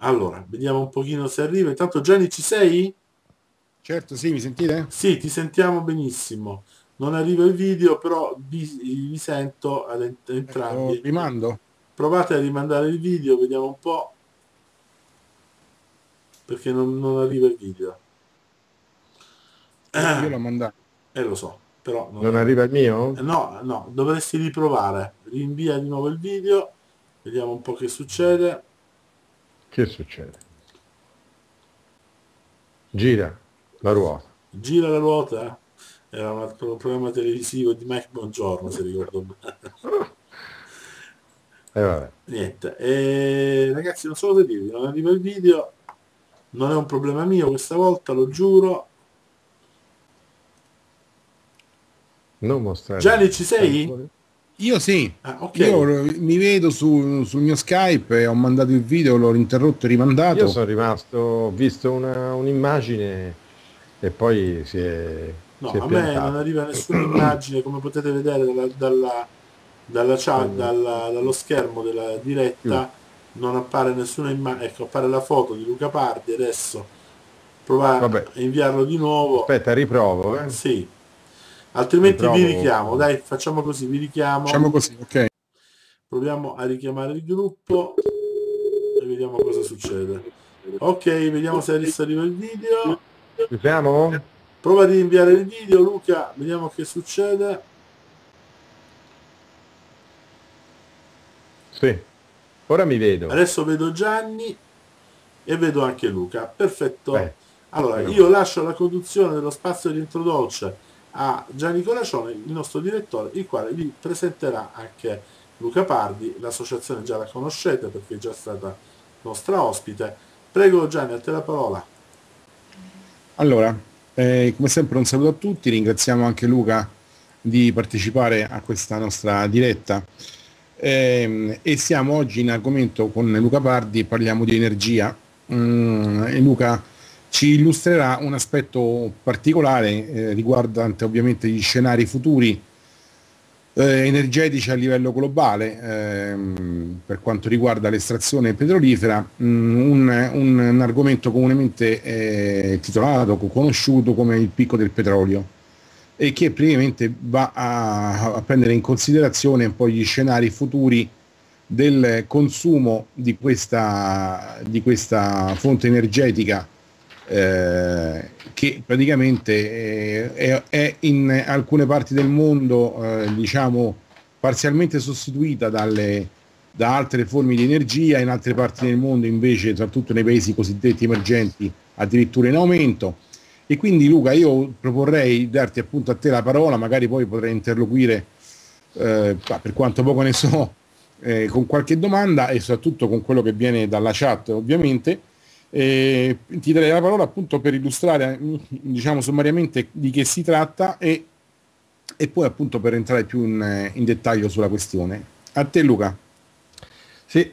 Allora, vediamo un pochino se arriva. Intanto Gianni ci sei? Certo, sì, mi sentite? Sì, ti sentiamo benissimo. Non arriva il video, però vi, vi sento ad ent- ecco, entrambi. Ecco, rimando. Provate a rimandare il video, vediamo un po'. Perché non, non arriva il video. Io l'ho mandato. Eh lo so, però... Non, non arriva il mio? Eh, no, no, dovresti riprovare. Rinvia di nuovo il video, vediamo un po' che succede che succede? Gira la ruota. Gira la ruota? Era un altro programma televisivo di Mike Buongiorno, se ricordo bene. Eh, vabbè. Niente, eh, ragazzi non so cosa dirvi, non arriva il video, non è un problema mio questa volta, lo giuro. Non mostrare. Gianni ci sei? Io sì, ah, okay. io mi vedo su, sul mio Skype, ho mandato il video, l'ho interrotto e rimandato. Io sono rimasto, ho visto una, un'immagine e poi si è... No, si è a piantato. me non arriva nessuna immagine, come potete vedere dalla, dalla, dalla chat, mm. dalla, dallo schermo della diretta, mm. non appare nessuna immagine, ecco, appare la foto di Luca Pardi adesso, provare a inviarlo di nuovo. Aspetta, riprovo. Eh. Sì. Altrimenti vi richiamo, dai, facciamo così, vi richiamo. Facciamo così, ok. Proviamo a richiamare il gruppo e vediamo cosa succede. Ok, vediamo se adesso arriva il video. Ci siamo? Prova di inviare il video, Luca, vediamo che succede. Sì, ora mi vedo. Adesso vedo Gianni e vedo anche Luca. Perfetto. Beh, allora, io lascio la conduzione dello spazio di introdolce a Giannicola Cione, il nostro direttore, il quale vi presenterà anche Luca Pardi, l'associazione già la conoscete perché è già stata nostra ospite. Prego Gianni, a te la parola. Allora, eh, come sempre un saluto a tutti, ringraziamo anche Luca di partecipare a questa nostra diretta eh, e siamo oggi in argomento con Luca Pardi, parliamo di energia. Mm, Luca ci illustrerà un aspetto particolare eh, riguardante ovviamente gli scenari futuri eh, energetici a livello globale ehm, per quanto riguarda l'estrazione petrolifera, mh, mm, un, un, un, argomento comunemente eh, titolato, conosciuto come il picco del petrolio e che praticamente va a, a prendere in considerazione un po' gli scenari futuri del consumo di questa, di questa fonte energetica eh, che praticamente eh, è, è, in alcune parti del mondo eh, diciamo parzialmente sostituita dalle, da altre forme di energia, in altre parti del mondo invece, soprattutto nei paesi cosiddetti emergenti, addirittura in aumento. E quindi Luca, io proporrei darti appunto a te la parola, magari poi potrei interloquire eh, per quanto poco ne so, eh, con qualche domanda e soprattutto con quello che viene dalla chat ovviamente e ti darei la parola appunto per illustrare diciamo sommariamente di che si tratta e, e poi appunto per entrare più in, in, dettaglio sulla questione. A te Luca. Sì,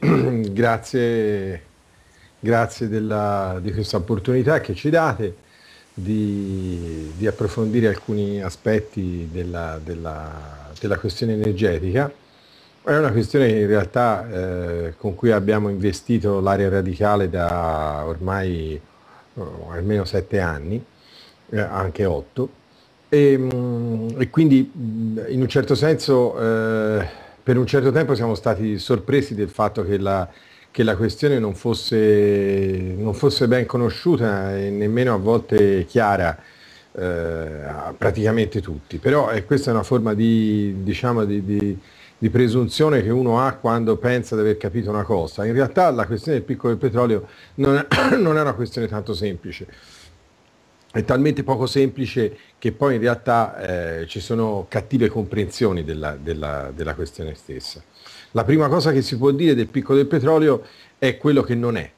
grazie, grazie della, di questa opportunità che ci date di, di approfondire alcuni aspetti della, della, della questione energetica è una questione in realtà eh, con cui abbiamo investito l'area radicale da ormai oh, almeno sette anni, eh, anche otto, e, ehm, mh, e quindi mh, mm, in un certo senso eh, per un certo tempo siamo stati sorpresi del fatto che la, che la questione non fosse, non fosse, ben conosciuta e nemmeno a volte chiara eh, a praticamente tutti, però eh, questa è una forma di, diciamo, di, di di presunzione che uno ha quando pensa di aver capito una cosa. In realtà la questione del picco del petrolio non è, non è una questione tanto semplice è talmente poco semplice che poi in realtà eh, ci sono cattive comprensioni della, della, della, questione stessa. La prima cosa che si può dire del picco del petrolio è quello che non è.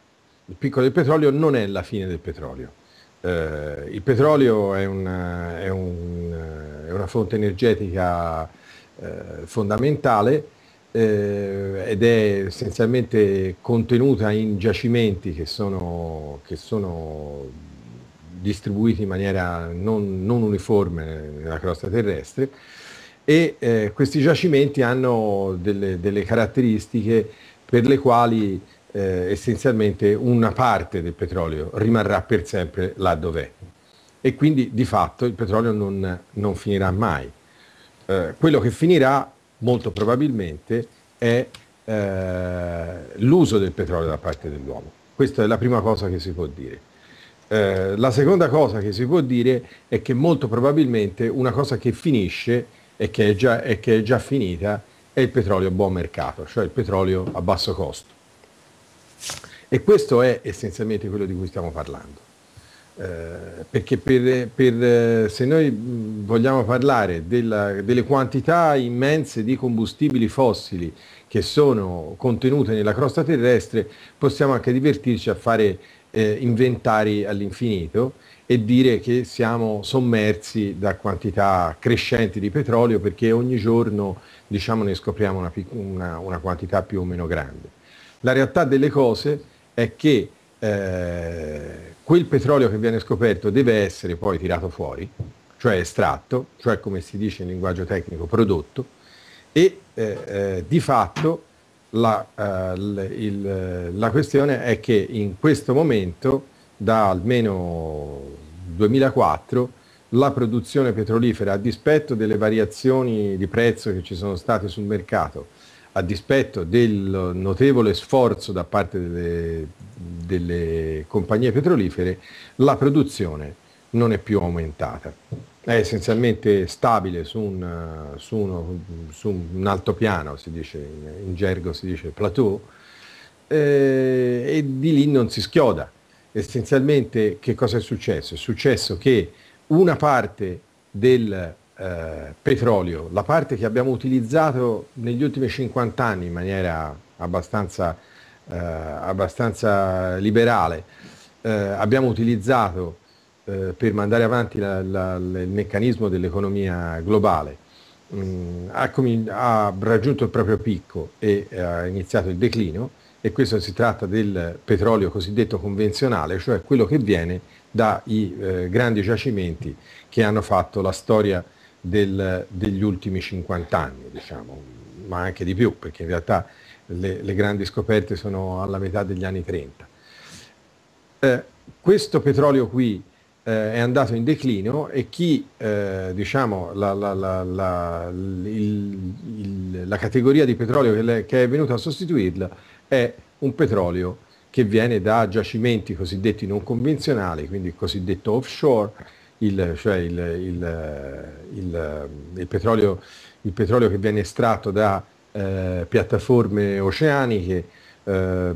Il picco del petrolio non è la fine del petrolio. Eh, il petrolio è una, è, un, eh, è una fonte energetica eh, fondamentale eh, ed è essenzialmente contenuta in giacimenti che sono, che sono distribuiti in maniera non, non, uniforme nella crosta terrestre e eh, questi giacimenti hanno delle, delle, caratteristiche per le quali eh, essenzialmente una parte del petrolio rimarrà per sempre là dov'è e quindi di fatto il petrolio non, non finirà mai. Eh, quello che finirà molto probabilmente è eh, l'uso del petrolio da parte dell'uomo. Questa è la prima cosa che si può dire. Eh, la seconda cosa che si può dire è che molto probabilmente una cosa che finisce e che è già, e che è già finita è il petrolio a buon mercato, cioè il petrolio a basso costo. E questo è essenzialmente quello di cui stiamo parlando. Eh, perché per, per, se noi mm, vogliamo parlare della, delle quantità immense di combustibili fossili che sono contenute nella crosta terrestre, possiamo anche divertirci a fare eh, inventari all'infinito e dire che siamo sommersi da quantità crescenti di petrolio perché ogni giorno diciamo, ne scopriamo una, una, una quantità più o meno grande. La realtà delle cose è che eh, quel petrolio che viene scoperto deve essere poi tirato fuori, cioè estratto, cioè come si dice in linguaggio tecnico prodotto, e eh, eh, di fatto la, eh, l, il, la questione è che in questo momento, da almeno 2004, la produzione petrolifera, a dispetto delle variazioni di prezzo che ci sono state sul mercato, a dispetto del notevole sforzo da parte delle, delle compagnie petrolifere, la produzione non è più aumentata. È essenzialmente stabile su un, su uno, su un altopiano, si dice, in, in gergo si dice plateau, eh, e di lì non si schioda. Essenzialmente che cosa è successo? È successo che una parte del eh, petrolio, la parte che abbiamo utilizzato negli ultimi 50 anni in maniera abbastanza, eh, abbastanza liberale, eh, abbiamo utilizzato eh, per mandare avanti la, la, il meccanismo dell'economia globale. Mm, ha, ha, raggiunto il proprio picco e eh, ha iniziato il declino e questo si tratta del petrolio cosiddetto convenzionale, cioè quello che viene dai grandi giacimenti che hanno fatto la storia del, degli ultimi 50 anni, diciamo, ma anche di più, perché in realtà le, le grandi scoperte sono alla metà degli anni 30. Eh, questo petrolio qui eh, è andato in declino e chi, eh, diciamo, la, la, la, il, il, la, categoria di petrolio che, le, che è venuta a sostituirla è un petrolio che viene da giacimenti cosiddetti non convenzionali, quindi cosiddetto offshore, il, cioè il, il, il petrolio, petrolio, che viene estratto da eh, piattaforme oceaniche, eh,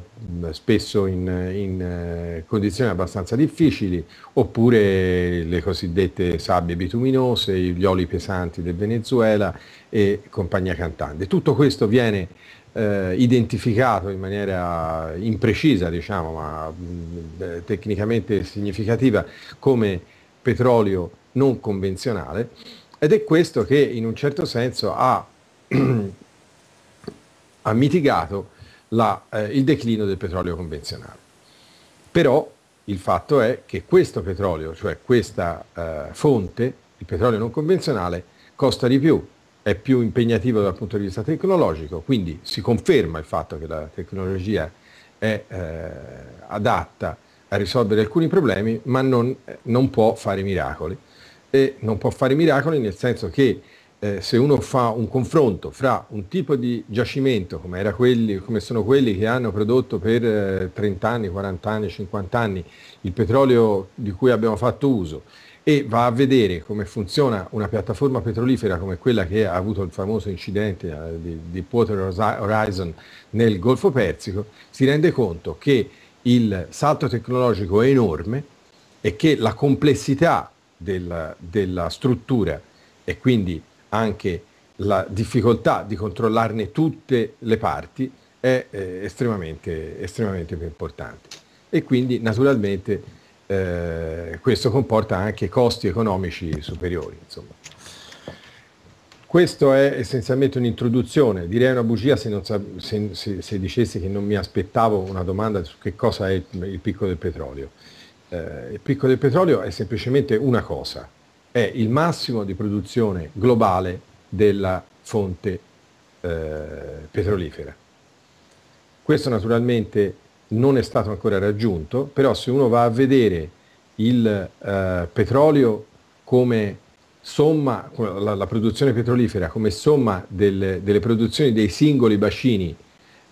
spesso in, in, eh, condizioni abbastanza difficili, oppure le cosiddette sabbie bituminose, gli oli pesanti del Venezuela e compagnia cantante. Tutto questo viene eh, identificato in maniera imprecisa, diciamo, ma mh, mm, tecnicamente significativa come petrolio non convenzionale ed è questo che in un certo senso ha, ha mitigato la, eh, il declino del petrolio convenzionale. Però il fatto è che questo petrolio, cioè questa eh, fonte, il petrolio non convenzionale, costa di più, è più impegnativo dal punto di vista tecnologico, quindi si conferma il fatto che la tecnologia è eh, adatta a risolvere alcuni problemi, ma non, non può fare miracoli. E non può fare miracoli nel senso che eh, se uno fa un confronto fra un tipo di giacimento come, era quelli, come sono quelli che hanno prodotto per eh, 30 anni, 40 anni, 50 anni il petrolio di cui abbiamo fatto uso e va a vedere come funziona una piattaforma petrolifera come quella che ha avuto il famoso incidente eh, di, di Water Horizon nel Golfo Persico, si rende conto che il salto tecnologico è enorme e che la complessità della, della struttura e quindi anche la difficoltà di controllarne tutte le parti è eh, estremamente, estremamente importante. E quindi naturalmente eh, questo comporta anche costi economici superiori. Insomma. Questo è essenzialmente un'introduzione, direi una bugia se, sa, se, se, se, dicessi che non mi aspettavo una domanda su che cosa è il, il picco del petrolio. Eh, il picco del petrolio è semplicemente una cosa, è il massimo di produzione globale della fonte eh, petrolifera. Questo naturalmente non è stato ancora raggiunto, però se uno va a vedere il eh, petrolio come somma, la, la produzione petrolifera come somma del, delle produzioni dei singoli bacini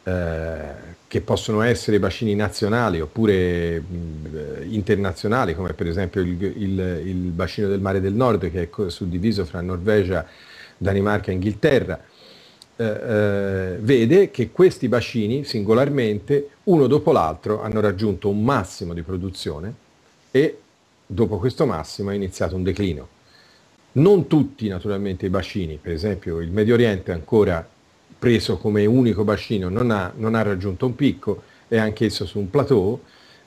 eh, che possono essere bacini nazionali oppure mh, internazionali, come per esempio il, il, il, bacino del mare del nord che è suddiviso fra Norvegia, Danimarca e Inghilterra, eh, eh, vede che questi bacini singolarmente, uno dopo l'altro, hanno raggiunto un massimo di produzione e dopo questo massimo è iniziato un declino non tutti naturalmente i bacini, per esempio il Medio Oriente ancora preso come unico bacino non ha, non ha raggiunto un picco, è anch'esso su un plateau,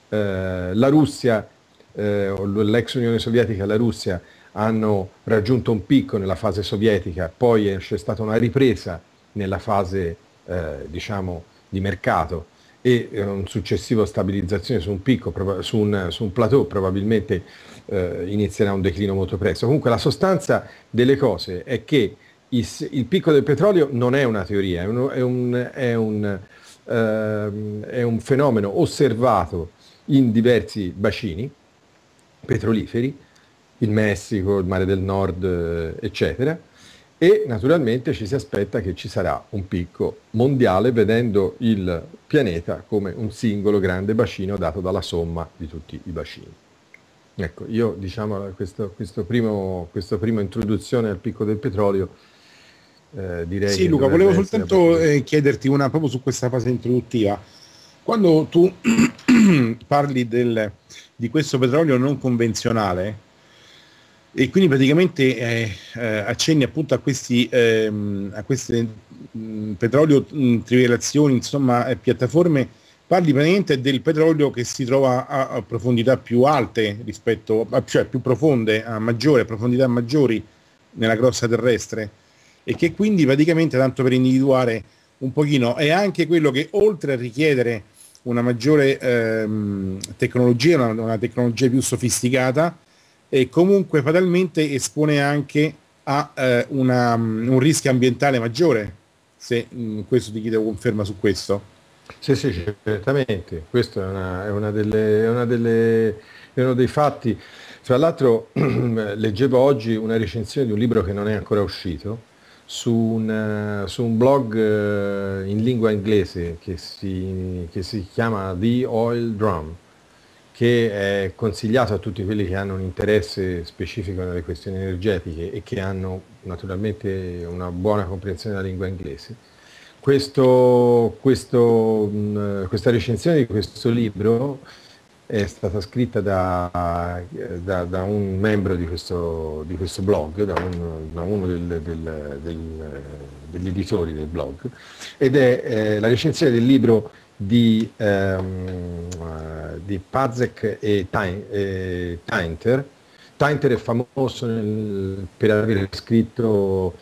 eh, la Russia, eh, l'ex Unione Sovietica e la Russia hanno raggiunto un picco nella fase sovietica, poi c'è stata una ripresa nella fase eh, diciamo, di mercato e eh, un successivo stabilizzazione su un picco, su un, su un plateau probabilmente eh, inizierà un declino molto presto. Comunque la sostanza delle cose è che il, il picco del petrolio non è una teoria, è un, è un, è un, eh, è un fenomeno osservato in diversi bacini petroliferi, il Messico, il Mare del Nord, eh, eccetera, e naturalmente ci si aspetta che ci sarà un picco mondiale vedendo il pianeta come un singolo grande bacino dato dalla somma di tutti i bacini. Ecco, io diciamo questo, questo primo, questa prima introduzione al picco del petrolio eh, direi... Sì Luca, volevo soltanto eh, chiederti una proprio su questa fase introduttiva. Quando tu parli del, di questo petrolio non convenzionale e quindi praticamente eh, eh accenni appunto a questi ehm, a queste mh, mm, petrolio mh, mm, trivelazioni, insomma eh, piattaforme parli praticamente del petrolio che si trova a, a profondità più alte rispetto, a, cioè più profonde, a maggiore, a profondità maggiori nella crosta terrestre e che quindi praticamente tanto per individuare un pochino è anche quello che oltre a richiedere una maggiore ehm, tecnologia, una, una, tecnologia più sofisticata e comunque fatalmente espone anche a eh, una, mm, un rischio ambientale maggiore, se mh, mm, questo ti chiedo conferma su questo. Sì, sì, certamente, questo è, una, è, una delle, è, una delle, è uno dei fatti. Tra l'altro leggevo oggi una recensione di un libro che non è ancora uscito, su un, su un, blog eh, in lingua inglese che si, che si, chiama The Oil Drum, che è consigliato a tutti quelli che hanno un interesse specifico nelle questioni energetiche e che hanno naturalmente una buona comprensione della lingua inglese questo, questo, questa recensione di questo libro è stata scritta da, da, da un membro di questo, di questo blog, da, un, da uno del, del, del, degli editori del blog, ed è eh, la recensione del libro di, ehm, di Pazek e, Tain, e Tainter. Tainter è famoso nel, per aver scritto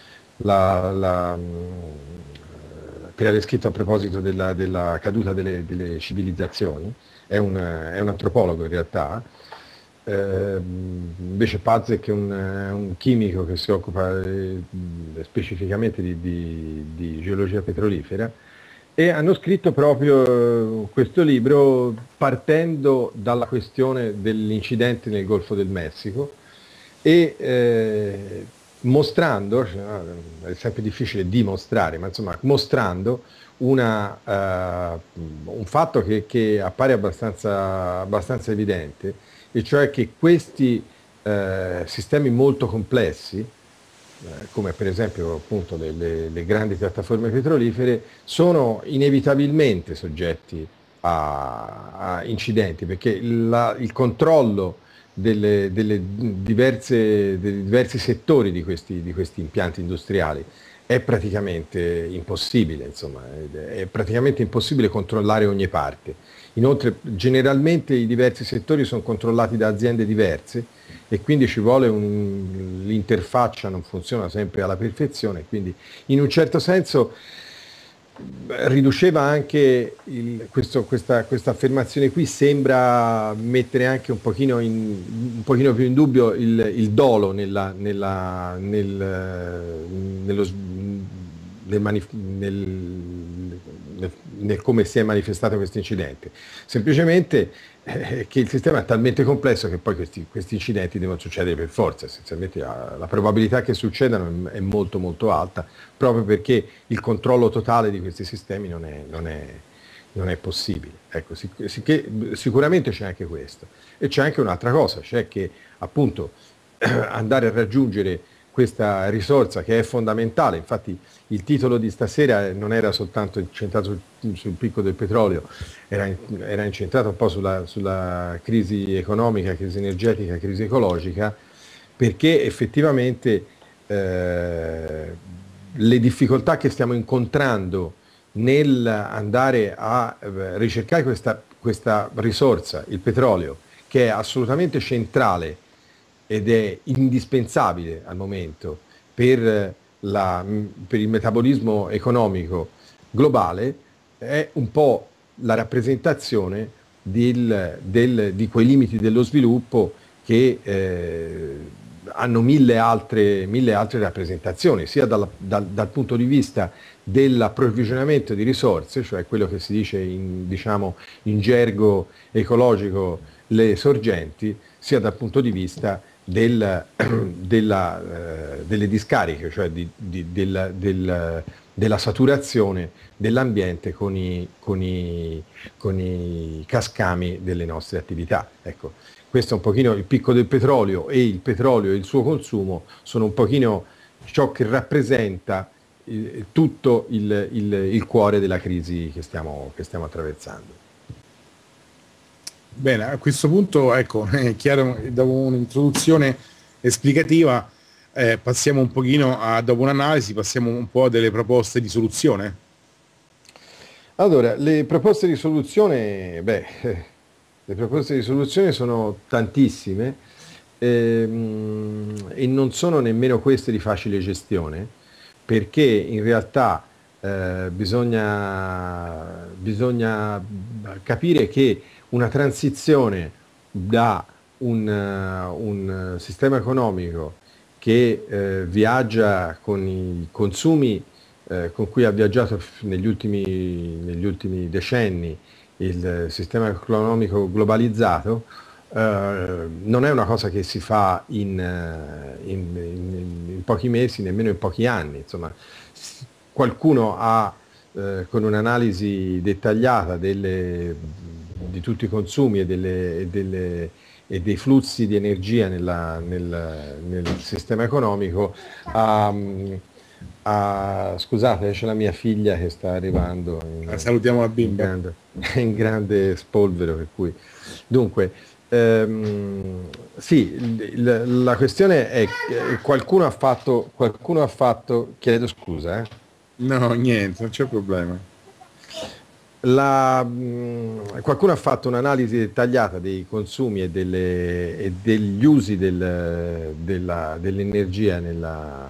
la, la che l'aveva scritto a proposito della, della caduta delle, delle civilizzazioni, è un, è un, antropologo in realtà, eh, invece Pazek è un, un, chimico che si occupa eh, specificamente di, di, di geologia petrolifera, e hanno scritto proprio eh, questo libro partendo dalla questione dell'incidente nel Golfo del Messico e eh, mostrando, eh, è sempre difficile dimostrare, ma insomma mostrando una, uh, un fatto che, che appare abbastanza, abbastanza, evidente, e cioè che questi uh, sistemi molto complessi, uh, come per esempio appunto le, le, le, grandi piattaforme petrolifere, sono inevitabilmente soggetti a, a incidenti, perché la, il controllo delle, delle diverse, dei diversi settori di questi, di questi impianti industriali è praticamente impossibile, insomma, è praticamente impossibile controllare ogni parte. Inoltre generalmente i diversi settori sono controllati da aziende diverse e quindi ci vuole un, l'interfaccia non funziona sempre alla perfezione, quindi in un certo senso riduceva anche il, questo, questa, questa, affermazione qui sembra mettere anche un pochino, in, un pochino più in dubbio il, il dolo nella, nella, nel, eh, nello, nel, nel, nel, nel come si è manifestato questo incidente, semplicemente eh, che il sistema è talmente complesso che poi questi, questi incidenti devono succedere per forza, essenzialmente la, ah, la probabilità che succedano è molto molto alta, proprio perché il controllo totale di questi sistemi non è, non è, non è possibile. Ecco, sic- sic- sicuramente c'è anche questo. E c'è anche un'altra cosa, cioè che appunto andare a raggiungere questa risorsa che è fondamentale, infatti il titolo di stasera non era soltanto incentrato sul, sul picco del petrolio, era, era incentrato un po' sulla, sulla, crisi economica, crisi energetica, crisi ecologica, perché effettivamente eh, le difficoltà che stiamo incontrando nel andare a eh, ricercare questa, questa risorsa, il petrolio, che è assolutamente centrale ed è indispensabile al momento per la, per il metabolismo economico globale è un po' la rappresentazione del, del, di quei limiti dello sviluppo che eh, hanno mille altre, mille altre, rappresentazioni, sia dal, dal, dal punto di vista dell'approvvigionamento di risorse, cioè quello che si dice in, diciamo, in gergo ecologico le sorgenti, sia dal punto di vista del, della, eh, delle discariche, cioè di, di, del, del, della saturazione dell'ambiente con i, con, i, con i, cascami delle nostre attività. Ecco, questo è un pochino il picco del petrolio e il petrolio e il suo consumo sono un pochino ciò che rappresenta il, eh, tutto il, il, il, cuore della crisi che stiamo, che stiamo attraversando. Bene, a questo punto ecco, è chiaro, dopo un'introduzione esplicativa eh, passiamo un pochino, a, dopo un'analisi, passiamo un po' a delle proposte di soluzione. Allora, le proposte di soluzione, beh, le proposte di soluzione sono tantissime ehm, e non sono nemmeno queste di facile gestione, perché in realtà eh, bisogna, bisogna capire che una transizione da un, eh, un sistema economico che eh, viaggia con i consumi eh, con cui ha viaggiato negli ultimi, negli ultimi decenni il sistema economico globalizzato eh, non è una cosa che si fa in, eh, in, in, in, pochi mesi, nemmeno in pochi anni. Insomma, qualcuno ha, eh, con un'analisi dettagliata delle di tutti i consumi e, delle, e, delle, e dei flussi di energia nella, nel, nel, sistema economico a, a, scusate c'è la mia figlia che sta arrivando in, eh, salutiamo la bimba in grande, in grande spolvero per cui dunque ehm, sì, la, la questione è qualcuno ha fatto, qualcuno ha fatto, chiedo scusa, eh? No, niente, non c'è problema. La, mm, qualcuno ha fatto un'analisi dettagliata dei consumi e, delle, e degli usi del, della, dell'energia nella,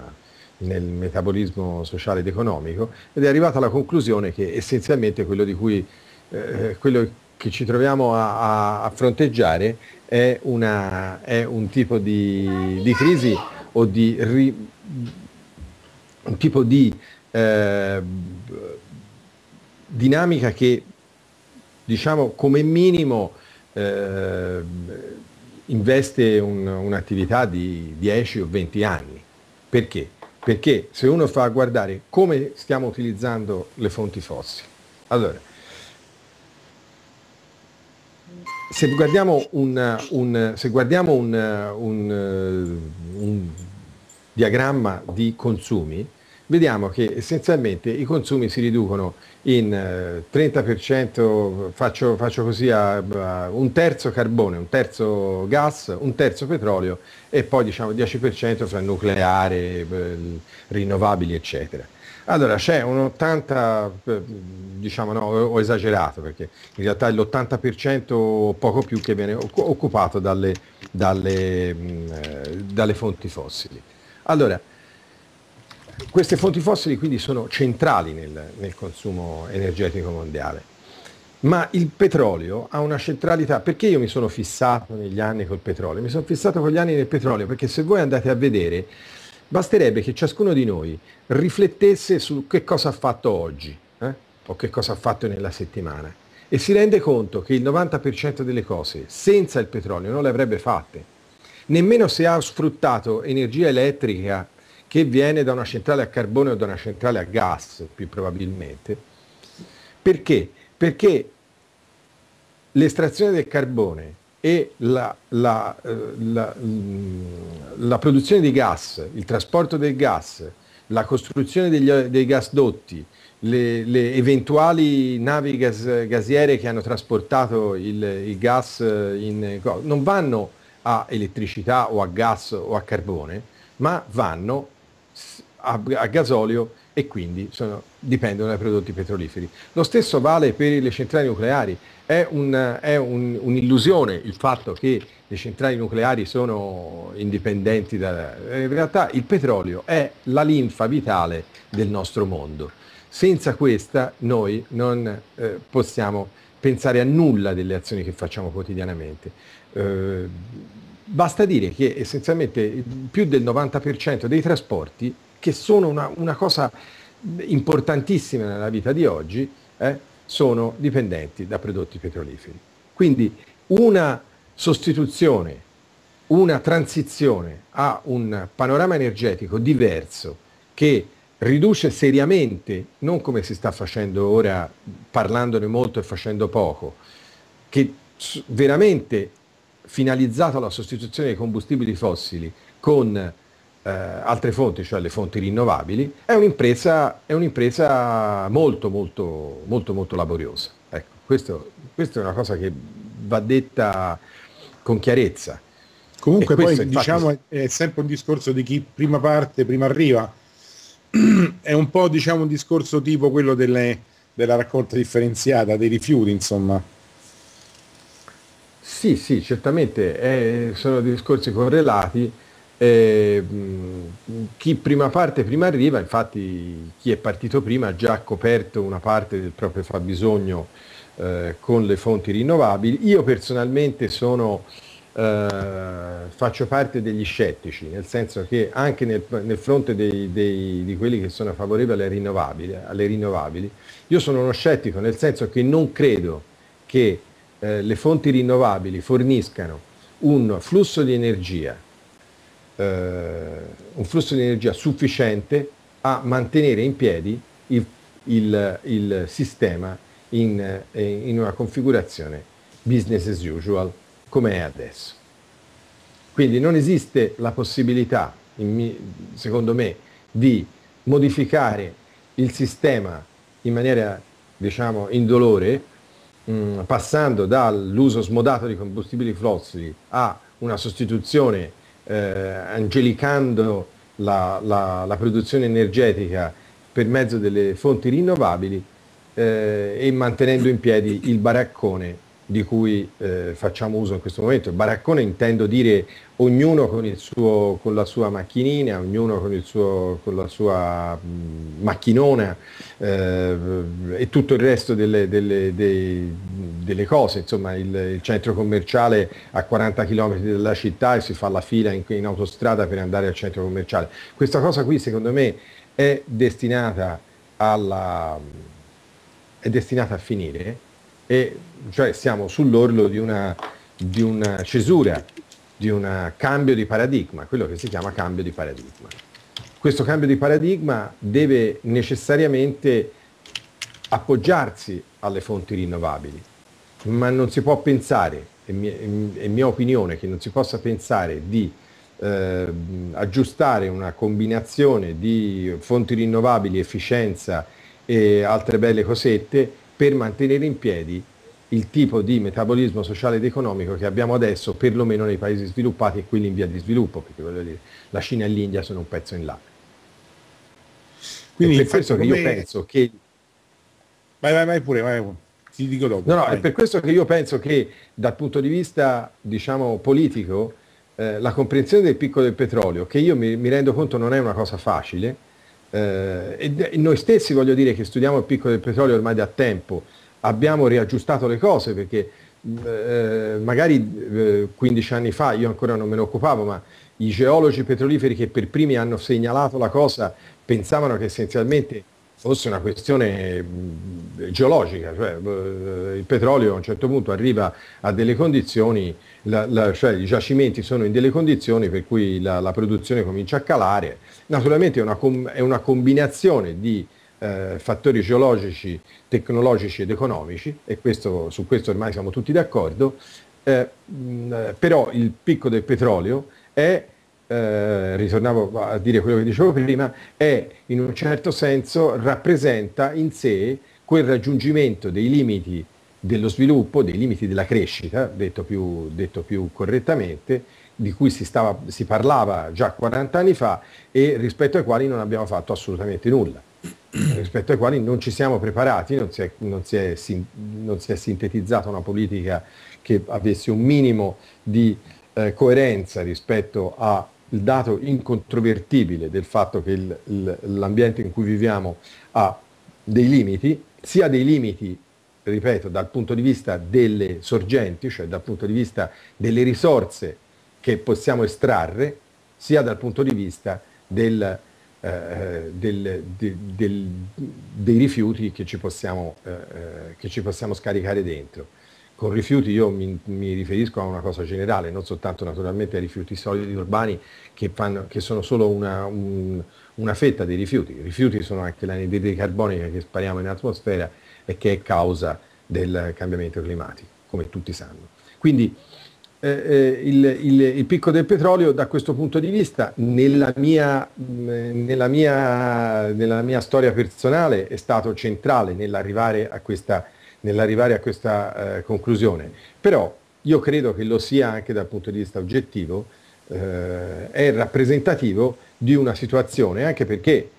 nel metabolismo sociale ed economico ed è arrivata alla conclusione che essenzialmente quello, cui, eh, quello che ci troviamo a, a fronteggiare è, una, è, un tipo di, di crisi o di, ri, un tipo di eh, dinamica che diciamo come minimo eh, investe un, un'attività di 10 o 20 anni. Perché? Perché se uno fa guardare come stiamo utilizzando le fonti fossili, allora, se guardiamo un, un, se guardiamo un diagramma di consumi, vediamo che essenzialmente i consumi si riducono in 30%, eh, faccio, faccio così, a, a un terzo carbone, un terzo gas, un terzo petrolio e poi diciamo 10% fra nucleare, eh, rinnovabili eccetera. Allora c'è un 80, eh, diciamo no, ho esagerato perché in realtà è l'80% o poco più che viene occupato dalle, dalle, mm, dalle fonti fossili. Allora, queste fonti fossili quindi sono centrali nel, nel consumo energetico mondiale, ma il petrolio ha una centralità. Perché io mi sono fissato negli anni col petrolio? Mi sono fissato con gli anni del petrolio perché se voi andate a vedere basterebbe che ciascuno di noi riflettesse su che cosa ha fatto oggi eh? o che cosa ha fatto nella settimana e si rende conto che il 90% delle cose senza il petrolio non le avrebbe fatte, nemmeno se ha sfruttato energia elettrica che viene da una centrale a carbone o da una centrale a gas, più probabilmente. Perché? Perché l'estrazione del carbone e la, la, eh, la, mm, la, produzione di gas, il trasporto del gas, la costruzione degli, dei gasdotti, le, le eventuali navi gas, gasiere che hanno trasportato il, il gas in, non vanno a elettricità o a gas o a carbone, ma vanno a, a gasolio e quindi sono, dipendono dai prodotti petroliferi. Lo stesso vale per le centrali nucleari, è, un, è un, un'illusione il fatto che le centrali nucleari sono indipendenti, da, in realtà il petrolio è la linfa vitale del nostro mondo. Senza questa noi non eh, possiamo pensare a nulla delle azioni che facciamo quotidianamente. Eh, basta dire che essenzialmente più del 90% dei trasporti che sono una, una cosa importantissima nella vita di oggi, eh, sono dipendenti da prodotti petroliferi. Quindi una sostituzione, una transizione a un panorama energetico diverso che riduce seriamente, non come si sta facendo ora parlandone molto e facendo poco, che veramente finalizzato alla sostituzione dei combustibili fossili con eh, altre fonti, cioè le fonti rinnovabili, è un'impresa, è un'impresa molto, molto, molto, molto laboriosa. Ecco, questo, questa è una cosa che va detta con chiarezza. Comunque poi infatti, diciamo è sempre un discorso di chi prima parte, prima arriva, è un po' diciamo un discorso tipo quello delle, della raccolta differenziata, dei rifiuti insomma. Sì, sì, certamente è, eh, sono discorsi correlati eh, chi prima parte prima arriva, infatti chi è partito prima ha già coperto una parte del proprio fabbisogno eh, con le fonti rinnovabili. Io personalmente sono, eh, faccio parte degli scettici, nel senso che anche nel, nel fronte dei, dei, di quelli che sono favorevoli alle rinnovabili, alle rinnovabili, io sono uno scettico nel senso che non credo che eh, le fonti rinnovabili forniscano un flusso di energia eh, un flusso di energia sufficiente a mantenere in piedi il, il, il sistema in, eh, in, una configurazione business as usual come è adesso. Quindi non esiste la possibilità, in, secondo me, di modificare il sistema in maniera diciamo indolore, mh, mm, passando dall'uso smodato di combustibili fossili a una sostituzione eh, angelicando la, la, la, produzione energetica per mezzo delle fonti rinnovabili eh, e mantenendo in piedi il baraccone di cui eh, facciamo uso in questo momento. Il baraccone intendo dire ognuno con, suo, con, la sua macchinina, ognuno con, suo, con la sua macchinona eh, e tutto il resto delle, delle, dei, delle cose, insomma il, il, centro commerciale a 40 km dalla città e si fa la fila in, in autostrada per andare al centro commerciale. Questa cosa qui secondo me è destinata, alla, è destinata a finire, e, cioè siamo sull'orlo di una, di una cesura di un cambio di paradigma, quello che si chiama cambio di paradigma. Questo cambio di paradigma deve necessariamente appoggiarsi alle fonti rinnovabili, ma non si può pensare, è mia, è mia opinione, che non si possa pensare di eh, aggiustare una combinazione di fonti rinnovabili, efficienza e altre belle cosette per mantenere in piedi il tipo di metabolismo sociale ed economico che abbiamo adesso, perlomeno nei paesi sviluppati e quelli in via di sviluppo, perché voglio dire, la Cina e l'India sono un pezzo in là. Quindi per questo che io me... penso che... Vai, vai, vai pure, vai pure. Ti dico dopo. No, no, vai. è per questo che io penso che dal punto di vista, diciamo, politico, eh, la comprensione del picco del petrolio, che io mi, mi rendo conto non è una cosa facile, eh, e, e noi stessi voglio dire che studiamo il picco del petrolio ormai da tempo, abbiamo riaggiustato le cose perché mm, eh, magari eh, 15 anni fa io ancora non me ne occupavo, ma i geologi petroliferi che per primi hanno segnalato la cosa pensavano che essenzialmente fosse una questione mm, geologica, cioè eh, il petrolio a un certo punto arriva a delle condizioni, la, la, cioè i giacimenti sono in delle condizioni per cui la, la produzione comincia a calare. Naturalmente è una, com- è una combinazione di eh, fattori geologici, tecnologici ed economici, e questo, su questo ormai siamo tutti d'accordo, eh, mh, però il picco del petrolio è, eh, ritornavo a dire quello che dicevo prima, è in un certo senso rappresenta in sé quel raggiungimento dei limiti dello sviluppo, dei limiti della crescita, detto più, detto più correttamente, di cui si, stava, si parlava già 40 anni fa e rispetto ai quali non abbiamo fatto assolutamente nulla rispetto ai quali non ci siamo preparati, non si, è, non, si è, non si è, sintetizzata una politica che avesse un minimo di eh, coerenza rispetto al dato incontrovertibile del fatto che il, il, l'ambiente in cui viviamo ha dei limiti, sia dei limiti ripeto, dal punto di vista delle sorgenti, cioè dal punto di vista delle risorse che possiamo estrarre, sia dal punto di vista del, eh, del, del, dei rifiuti che ci, possiamo, eh, eh, che ci possiamo scaricare dentro. Con rifiuti io mi, mi, riferisco a una cosa generale, non soltanto naturalmente ai rifiuti solidi urbani che, fanno, che sono solo una, un, una fetta dei rifiuti. I rifiuti sono anche l'anidride carbonica che spariamo in atmosfera e che è causa del cambiamento climatico, come tutti sanno. Quindi eh, eh, il, il, il, picco del petrolio da questo punto di vista nella mia, mm, nella mia, nella mia storia personale è stato centrale nell'arrivare a questa, nell'arrivare a questa eh, conclusione. Però io credo che lo sia anche dal punto di vista oggettivo, eh, è rappresentativo di una situazione, anche perché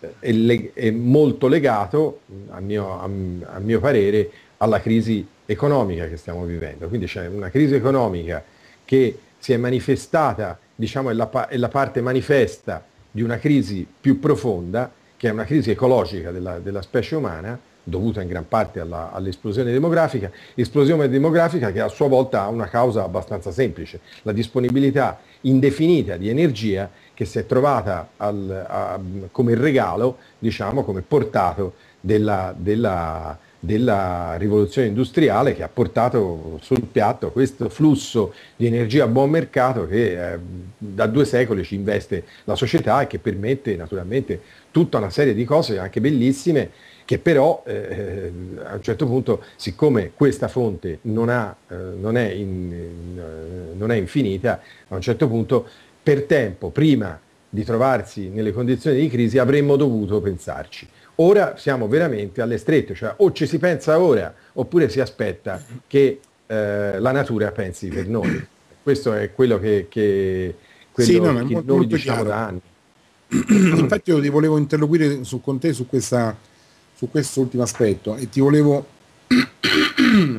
eh, è, leg- è molto legato, a mio, a, a mio parere, alla crisi economica che stiamo vivendo, quindi c'è una crisi economica che si è manifestata, diciamo è la, è la parte manifesta di una crisi più profonda, che è una crisi ecologica della, della specie umana, dovuta in gran parte alla, all'esplosione demografica, esplosione demografica che a sua volta ha una causa abbastanza semplice, la disponibilità indefinita di energia che si è trovata al, a, come regalo, diciamo, come portato della, della della rivoluzione industriale che ha portato sul piatto questo flusso di energia a buon mercato che eh, da due secoli ci investe la società e che permette naturalmente tutta una serie di cose anche bellissime che però eh, eh a un certo punto, siccome questa fonte non, ha, eh, non, è in, in, eh, non, è infinita, a un certo punto per tempo, prima di trovarsi nelle condizioni di crisi, avremmo dovuto pensarci. Ora siamo veramente alle strette, cioè o ci si pensa ora oppure si aspetta che eh, la natura pensi per noi. Questo è quello che, che, quello sì, no, che molto, noi molto diciamo chiaro. da anni. Infatti io ti volevo interloquire su, con te su, questa, su quest'ultimo aspetto e ti volevo,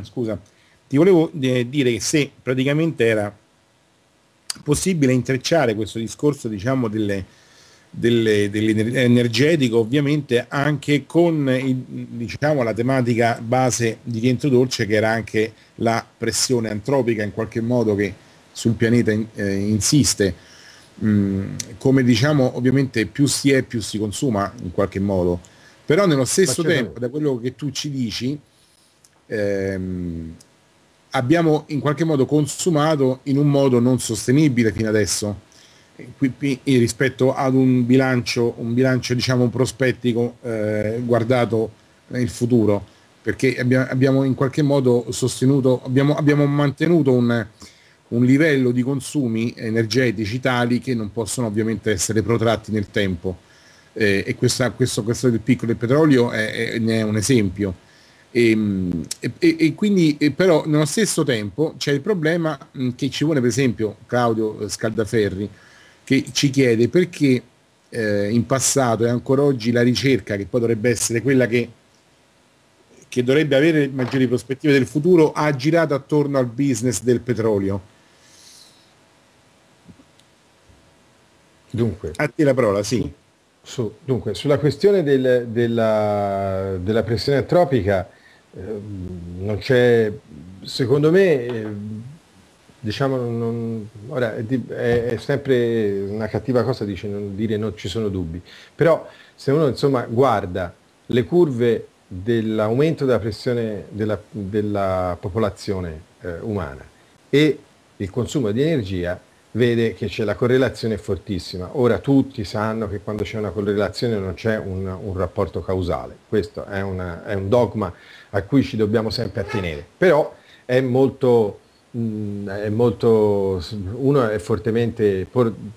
scusa, ti volevo eh, dire se praticamente era possibile intrecciare questo discorso diciamo delle, delle, dell'energetico ovviamente anche con il, diciamo, la tematica base di Rientro Dolce che era anche la pressione antropica in qualche modo che sul pianeta in, eh, insiste. Mm, come diciamo ovviamente più si è più si consuma in qualche modo, però nello stesso tempo da quello che tu ci dici ehm, abbiamo in qualche modo consumato in un modo non sostenibile fino adesso eh, rispetto ad un bilancio, un bilancio diciamo prospettico eh, guardato nel futuro, perché abbiamo in qualche modo sostenuto, abbiamo, abbiamo mantenuto un, un livello di consumi energetici tali che non possono ovviamente essere protratti nel tempo. Eh, e questa, questo, questo, del piccolo del petrolio è, è, ne è un esempio. Ehm, e, e, e quindi e però nello stesso tempo c'è il problema che ci vuole per esempio Claudio eh, Scaldaferri, che ci chiede perché eh, in passato e ancora oggi la ricerca, che poi dovrebbe essere quella che, che dovrebbe avere maggiori prospettive del futuro, ha girato attorno al business del petrolio. Dunque. A te la parola, sì. Su, dunque, sulla questione del, della, della, pressione tropica eh, non c'è, secondo me, eh, diciamo, non, ora è, è, sempre una cattiva cosa dice, non, dire non ci sono dubbi, però se uno insomma guarda le curve dell'aumento della pressione della, della popolazione eh, umana e il consumo di energia, vede che c'è la correlazione fortissima. Ora tutti sanno che quando c'è una correlazione non c'è un, un rapporto causale, questo è, una, è, un dogma a cui ci dobbiamo sempre attenere, però è molto Mm, è molto, uno è fortemente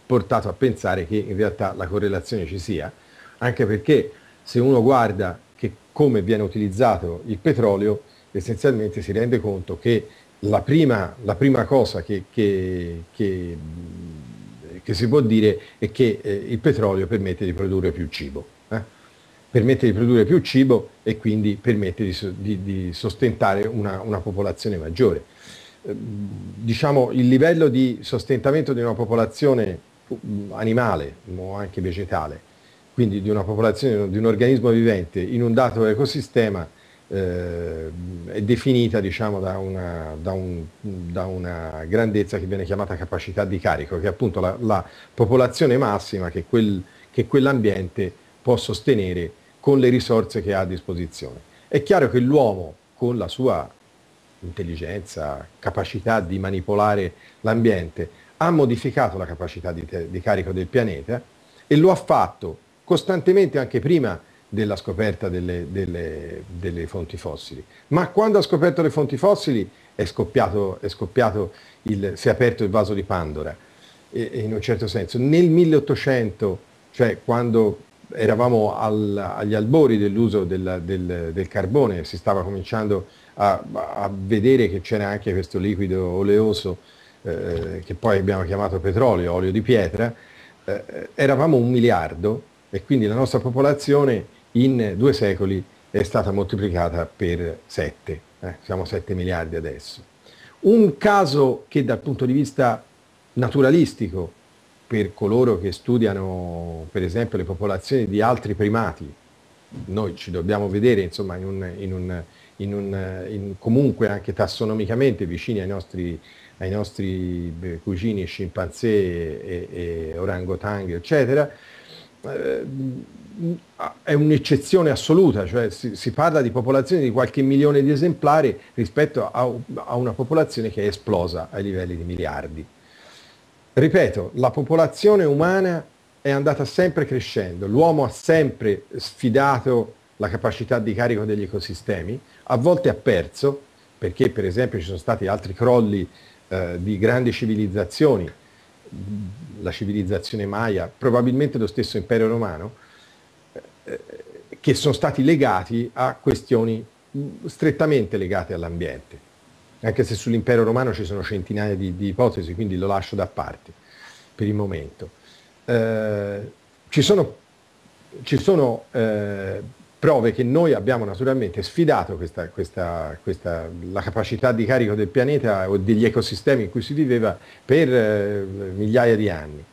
portato a pensare che in realtà la correlazione ci sia, anche perché se uno guarda che come viene utilizzato il petrolio, essenzialmente si rende conto che la prima, la prima cosa che, che, che, mm, che, si può dire è che eh, il petrolio permette di produrre più cibo. Eh? Permette di produrre più cibo e quindi permette di, di, di sostentare una, una popolazione maggiore diciamo, il livello di sostentamento di una popolazione mm, animale o anche vegetale, quindi di una popolazione, di un organismo vivente in un dato ecosistema eh, è definita diciamo, da, una, da, un, da, una, grandezza che viene chiamata capacità di carico, che è appunto la, la popolazione massima che, quel, che quell'ambiente può sostenere con le risorse che ha a disposizione. È chiaro che l'uomo con la sua intelligenza, capacità di manipolare l'ambiente, ha modificato la capacità di, te- di carico del pianeta e lo ha fatto costantemente anche prima della scoperta delle, delle, delle, fonti fossili. Ma quando ha scoperto le fonti fossili è scoppiato, è scoppiato il, si è aperto il vaso di Pandora, e, e in un certo senso. Nel 1800, cioè quando eravamo al, agli albori dell'uso del, del, del carbone, si stava cominciando a, a vedere che c'era anche questo liquido oleoso eh, che poi abbiamo chiamato petrolio, olio di pietra, eh, eravamo un miliardo e quindi la nostra popolazione in due secoli è stata moltiplicata per 7, eh, siamo 7 miliardi adesso. Un caso che dal punto di vista naturalistico, per coloro che studiano per esempio le popolazioni di altri primati, noi ci dobbiamo vedere insomma, in, un, in, un, in un, in, comunque anche tassonomicamente vicini ai nostri, ai nostri eh, cugini scimpanzé e, e orangotang, eccetera, eh, è un'eccezione assoluta, cioè si, si, parla di popolazioni di qualche milione di esemplari rispetto a, a, una popolazione che è esplosa ai livelli di miliardi. Ripeto, la popolazione umana è andata sempre crescendo, l'uomo ha sempre sfidato la capacità di carico degli ecosistemi, a volte ha perso, perché per esempio ci sono stati altri crolli eh, di grandi civilizzazioni, la civilizzazione Maya, probabilmente lo stesso impero romano, eh, eh che sono stati legati a questioni mm, strettamente legate all'ambiente, anche se sull'impero romano ci sono centinaia di, di ipotesi, quindi lo lascio da parte per il momento. Eh, ci sono, ci sono eh, prove che noi abbiamo naturalmente sfidato questa, questa, questa, la capacità di carico del pianeta o degli ecosistemi in cui si viveva per eh, migliaia di anni.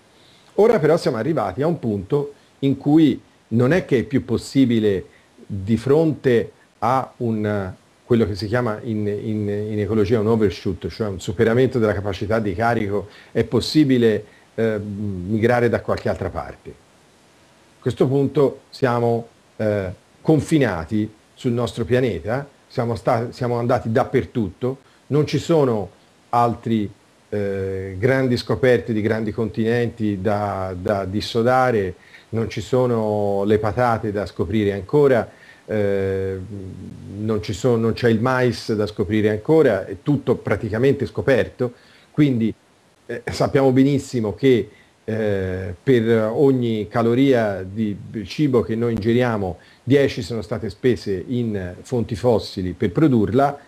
Ora però siamo arrivati a un punto in cui non è che è più possibile di fronte a un, quello che si chiama in, in, in, ecologia un overshoot, cioè un superamento della capacità di carico, è possibile eh, migrare da qualche altra parte. A questo punto siamo eh, confinati sul nostro pianeta, siamo, stati, siamo andati dappertutto, non ci sono altri eh, grandi scoperte di grandi continenti da, da, dissodare, non ci sono le patate da scoprire ancora, eh, non, sono, non c'è il mais da scoprire ancora, è tutto praticamente scoperto, quindi eh, sappiamo benissimo che eh, per ogni caloria di cibo che noi ingeriamo 10 sono state spese in fonti fossili per produrla,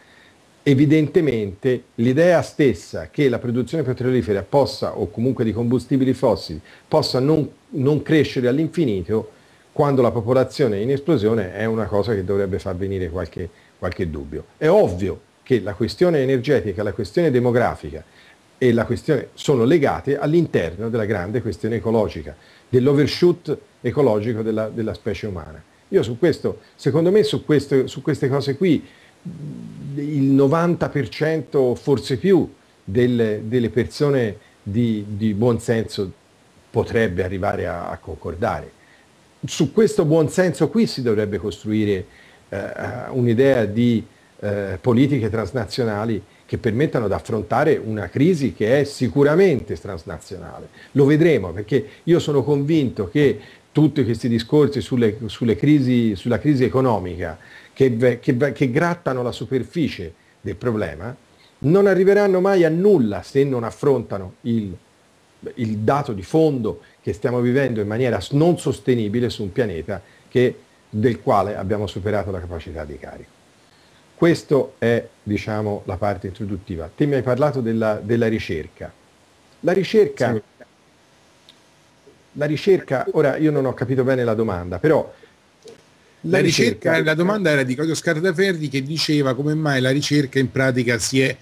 evidentemente l'idea stessa che la produzione petrolifera possa, o comunque di combustibili fossili, possa non, non crescere all'infinito quando la popolazione è in esplosione è una cosa che dovrebbe far venire qualche, qualche dubbio. È ovvio che la questione energetica, la questione demografica e la questione sono legate all'interno della grande questione ecologica, dell'overshoot ecologico della, della specie umana. Io su questo, secondo me su, questo, su queste cose qui, il 90% forse più del, delle persone di, di buon senso potrebbe arrivare a, a, concordare. Su questo buon senso qui si dovrebbe costruire eh, un'idea di eh, politiche transnazionali che permettano di affrontare una crisi che è sicuramente transnazionale. Lo vedremo perché io sono convinto che tutti questi discorsi sulle, sulle crisi, sulla crisi economica che, che, che grattano la superficie del problema non arriveranno mai a nulla se non affrontano il, il, dato di fondo che stiamo vivendo in maniera non sostenibile su un pianeta che, del quale abbiamo superato la capacità di carico. Questa è diciamo, la parte introduttiva. Te mi hai parlato della, della ricerca. La ricerca, sì. la ricerca, ora io non ho capito bene la domanda, però la, la, ricerca, ricerca, la domanda era di Claudio Scardaferdi che diceva come mai la ricerca in pratica si è,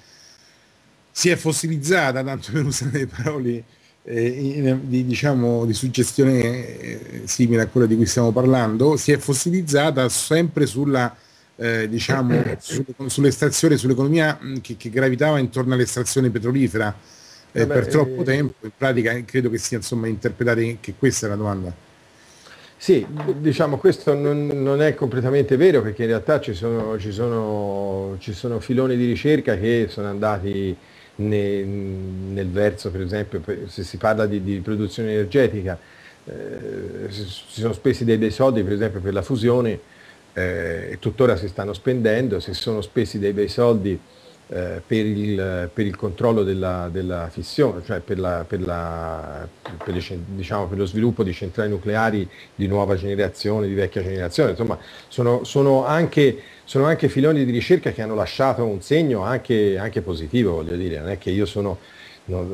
si è fossilizzata, tanto per usare le parole eh, in, di, diciamo, di suggestione eh, simile a quella di cui stiamo parlando, si è fossilizzata sempre sulla eh, diciamo, su, sull'estrazione, sull'economia mm, che, che, gravitava intorno all'estrazione petrolifera eh, Vabbè, per troppo eh, tempo, in pratica eh, credo che sia insomma interpretare che questa è la domanda. Sì, diciamo questo non, non è completamente vero perché in realtà ci sono, ci, sono, ci sono filoni di ricerca che sono andati nel, nel verso, per esempio, se si parla di, di produzione energetica, eh, si sono spesi dei, dei soldi per esempio per la fusione eh, e tuttora si stanno spendendo, si sono spesi dei bei soldi eh, per, il, per, il, controllo della, della fissione, cioè per, la, per, la, per, le, diciamo, per, lo sviluppo di centrali nucleari di nuova generazione, di vecchia generazione, insomma sono, sono, anche, sono anche, filoni di ricerca che hanno lasciato un segno anche, anche positivo, voglio dire, non è che io sono,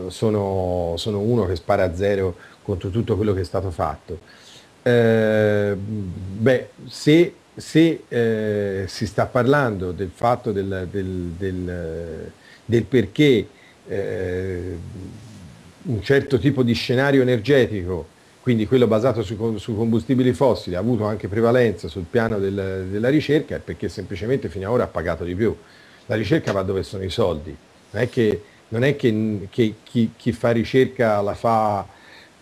sono, sono uno che spara a zero contro tutto quello che è stato fatto. Eh, beh, se se eh, si sta parlando del fatto del, del, del, del perché eh, un certo tipo di scenario energetico, quindi quello basato su, su combustibili fossili, ha avuto anche prevalenza sul piano del, della ricerca, è perché semplicemente fino ad ora ha pagato di più. La ricerca va dove sono i soldi, non è che, non è che, che chi, chi, fa ricerca la fa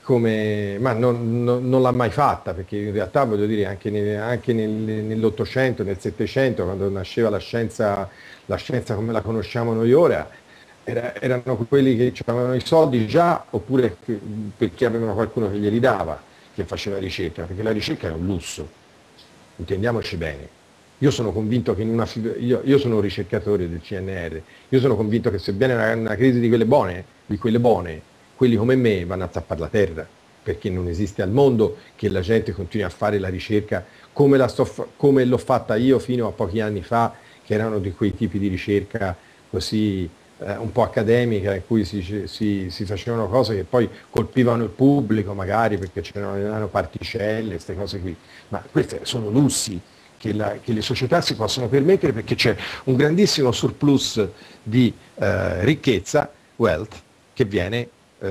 come, ma non, non, non, l'ha mai fatta, perché in realtà voglio dire anche, ne, anche nel, nell'Ottocento, nel Settecento, quando nasceva la scienza, la scienza come la conosciamo noi ora, era, erano quelli che avevano i soldi già oppure perché avevano qualcuno che glieli dava, che faceva ricerca, perché la ricerca è un lusso, intendiamoci bene. Io sono convinto che in una io, io sono un ricercatore del CNR, io sono convinto che sebbene una, una crisi di quelle buone, di quelle buone quelli come me vanno a tappare la terra, perché non esiste al mondo che la gente continui a fare la ricerca come, la sto, come l'ho fatta io fino a pochi anni fa, che erano di quei tipi di ricerca così eh, un po' accademica in cui si, si, si, facevano cose che poi colpivano il pubblico magari perché c'erano particelle, queste cose qui, ma questi sono lussi che, la, che, le società si possono permettere perché c'è un grandissimo surplus di eh, ricchezza, wealth, che viene eh,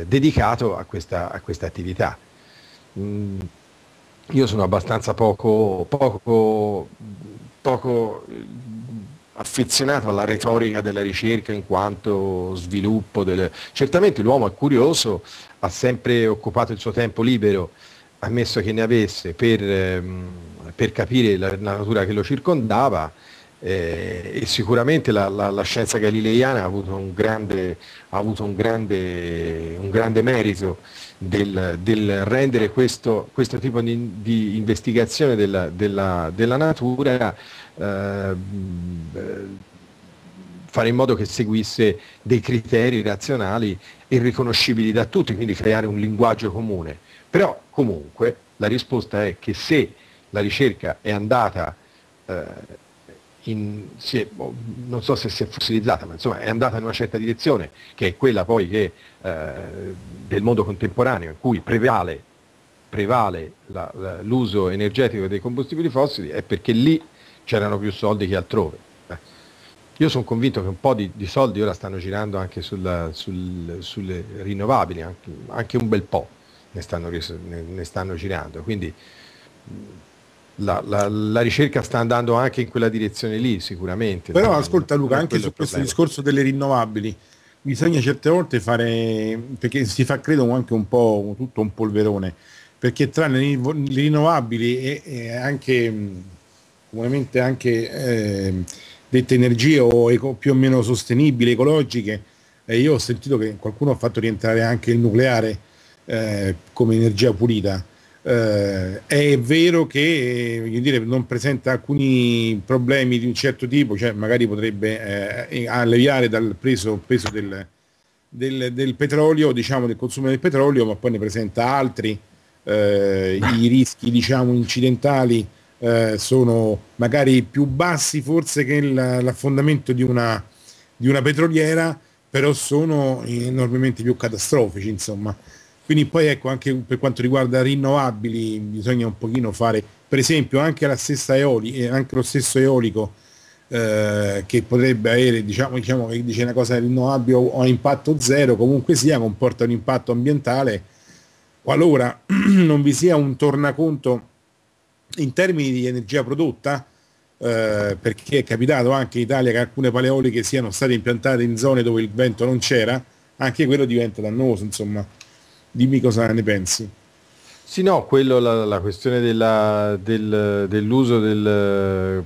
eh, dedicato a questa, a questa attività. Mm, io sono abbastanza poco, poco, poco eh, affezionato alla retorica della ricerca in quanto sviluppo. Del... Certamente l'uomo è curioso, ha sempre occupato il suo tempo libero, ammesso che ne avesse, per, ehm, per capire la natura che lo circondava eh, e sicuramente la, la, la, scienza galileiana ha avuto un grande, avuto un grande, un grande merito del, del rendere questo, questo, tipo di, di investigazione della, della, della natura eh, fare in modo che seguisse dei criteri razionali e riconoscibili da tutti, quindi creare un linguaggio comune. Però comunque la risposta è che se la ricerca è andata eh, in, è, boh, non so se si è fossilizzata, ma insomma è andata in una certa direzione, che è quella poi che, eh, del mondo contemporaneo, in cui prevale, prevale la, la, l'uso energetico dei combustibili fossili, è perché lì c'erano più soldi che altrove. Eh. Io sono convinto che un po' di, di soldi ora stanno girando anche sulla, sul, sulle rinnovabili, anche, anche, un bel po' ne stanno, ne, ne stanno girando. Quindi, la, la, la, ricerca sta andando anche in quella direzione lì, sicuramente. Però ascolta Luca, anche su questo discorso delle rinnovabili, bisogna certe volte fare, perché si fa credo anche un po' tutto un polverone, perché tra le rinnovabili e, e anche comunemente anche eh, dette energie o eco, più o meno sostenibili, ecologiche, eh, io ho sentito che qualcuno ha fatto rientrare anche il nucleare eh, come energia pulita eh, è vero che dire, non presenta alcuni problemi di un certo tipo, cioè magari potrebbe eh, alleviare dal preso, peso del, del, del, petrolio, diciamo del consumo del petrolio, ma poi ne presenta altri, eh, i rischi diciamo, incidentali eh, sono magari più bassi forse che l'affondamento di una, di una petroliera, però sono enormemente più catastrofici, insomma. Quindi poi ecco, anche per quanto riguarda rinnovabili bisogna un pochino fare, per esempio anche la stessa eoli, eh, anche lo stesso eolico eh, che potrebbe avere, diciamo, diciamo che dice una cosa rinnovabile o a impatto zero, comunque sia, comporta un impatto ambientale qualora non vi sia un tornaconto in termini di energia prodotta, eh, perché è capitato anche in Italia che alcune paleoliche siano state impiantate in zone dove il vento non c'era, anche quello diventa dannoso, insomma. Dimmi cosa ne pensi. Sì, no, quello, la, la questione della, del, dell'uso del,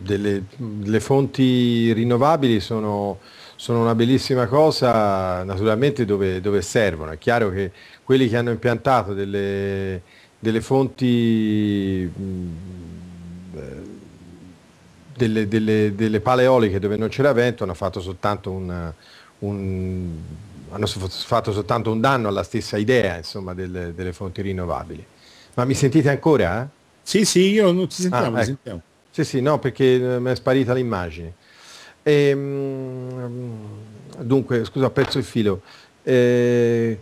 delle, delle, fonti rinnovabili sono, sono, una bellissima cosa, naturalmente dove, dove, servono. È chiaro che quelli che hanno impiantato delle, delle fonti delle, delle, delle paleoliche dove non c'era vento hanno fatto soltanto un, un hanno fatto soltanto un danno alla stessa idea insomma, del, delle fonti rinnovabili. Ma mi sentite ancora? Eh? Sì, sì, io non ci sentiamo, ah, ecco. sentiamo. Sì, sì, no, perché eh, mi è sparita l'immagine. Ehm, dunque, scusa, ho perso il filo. Eh,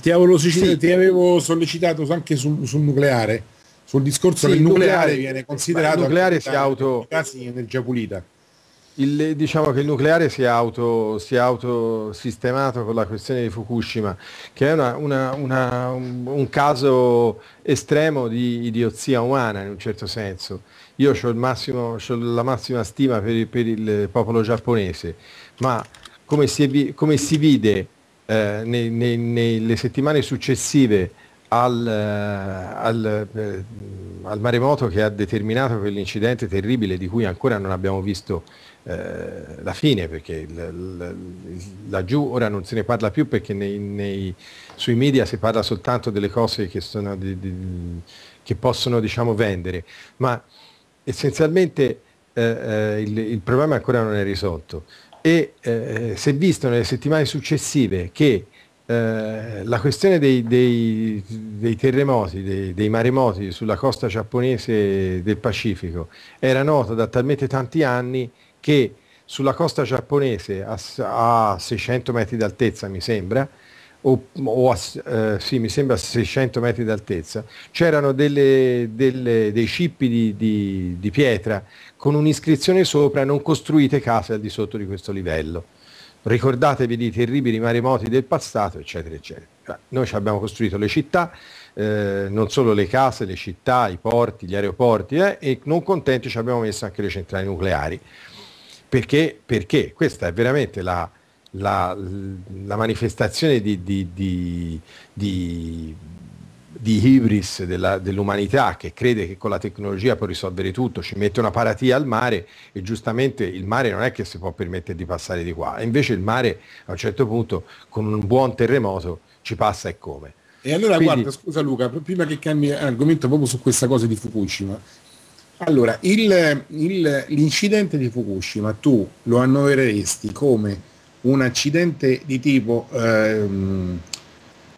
ti, avevo sì. ti, avevo sollecitato anche sul, sul nucleare, sul discorso sì, che nucleare, nucleare viene considerato... Il nucleare si auto... Casi energia pulita. Il, diciamo che il nucleare si è, auto, si è autosistemato con la questione di Fukushima, che è una, una, una, un, caso estremo di idiozia umana in un certo senso. Io ho, la massima stima per, per, il popolo giapponese, ma come si, come si vide eh, nei, nei, nelle settimane successive al, eh, al, eh, al maremoto che ha determinato quell'incidente terribile di cui ancora non abbiamo visto eh, la fine, perché il, il, laggiù ora non se ne parla più perché nei, nei, sui media si parla soltanto delle cose che, sono di, di, che possono diciamo, vendere, ma essenzialmente eh, eh il, il, problema ancora non è risolto. E eh, si è visto nelle settimane successive che eh, la questione dei, dei, dei terremoti, dei, dei, maremoti sulla costa giapponese del Pacifico era nota da talmente tanti anni che sulla costa giapponese a, a 600 metri d'altezza, mi sembra, o, o a, eh, sì, mi sembra 600 metri d'altezza, c'erano delle, delle, dei cippi di, di, di, pietra con un'iscrizione sopra non costruite case al di sotto di questo livello. Ricordatevi di terribili maremoti del passato, eccetera, eccetera. Noi ci abbiamo costruito le città, eh, non solo le case, le città, i porti, gli aeroporti, eh, e non contenti ci abbiamo messo anche le centrali nucleari. Perché? Perché questa è veramente la, la, la manifestazione di, di, di, di di hybris della, dell'umanità che crede che con la tecnologia può risolvere tutto, ci mette una paratia al mare e giustamente il mare non è che si può permettere di passare di qua, e invece il mare a un certo punto con un buon terremoto ci passa e come. E allora Quindi, guarda, scusa Luca, prima che cambi argomento proprio su questa cosa di Fukushima, allora, il, il, l'incidente di Fukushima tu lo annovereresti come un accidente di tipo, ehm,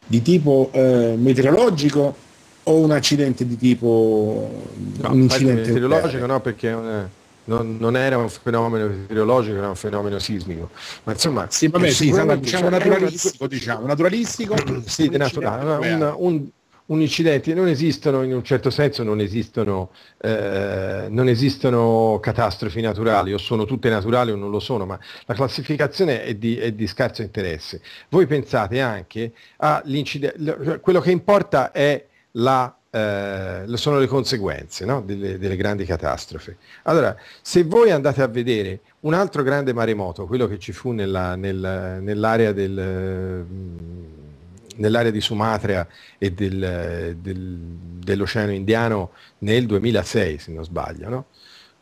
di tipo eh, meteorologico o un accidente di tipo... No, un incidente meteorologico no perché... Eh, non, non, era un fenomeno meteorologico, era un fenomeno sismico. Ma insomma, sì, vabbè, eh, sì, esatto, diciamo cioè, naturalistico, diciamo, naturalistico. Sì, naturale, un, un incidente, non esistono in un certo senso, non esistono, eh, non esistono catastrofi naturali o sono tutte naturali o non lo sono, ma la classificazione è di, è di scarso interesse. Voi pensate anche all'incidente, quello che importa è la eh, sono le conseguenze no? delle, delle, grandi catastrofe. Allora, se voi andate a vedere un altro grande maremoto, quello che ci fu nella, nel, nell'area del nell'area di Sumatra e del, del, dell'Oceano Indiano nel 2006, se non sbaglio, no?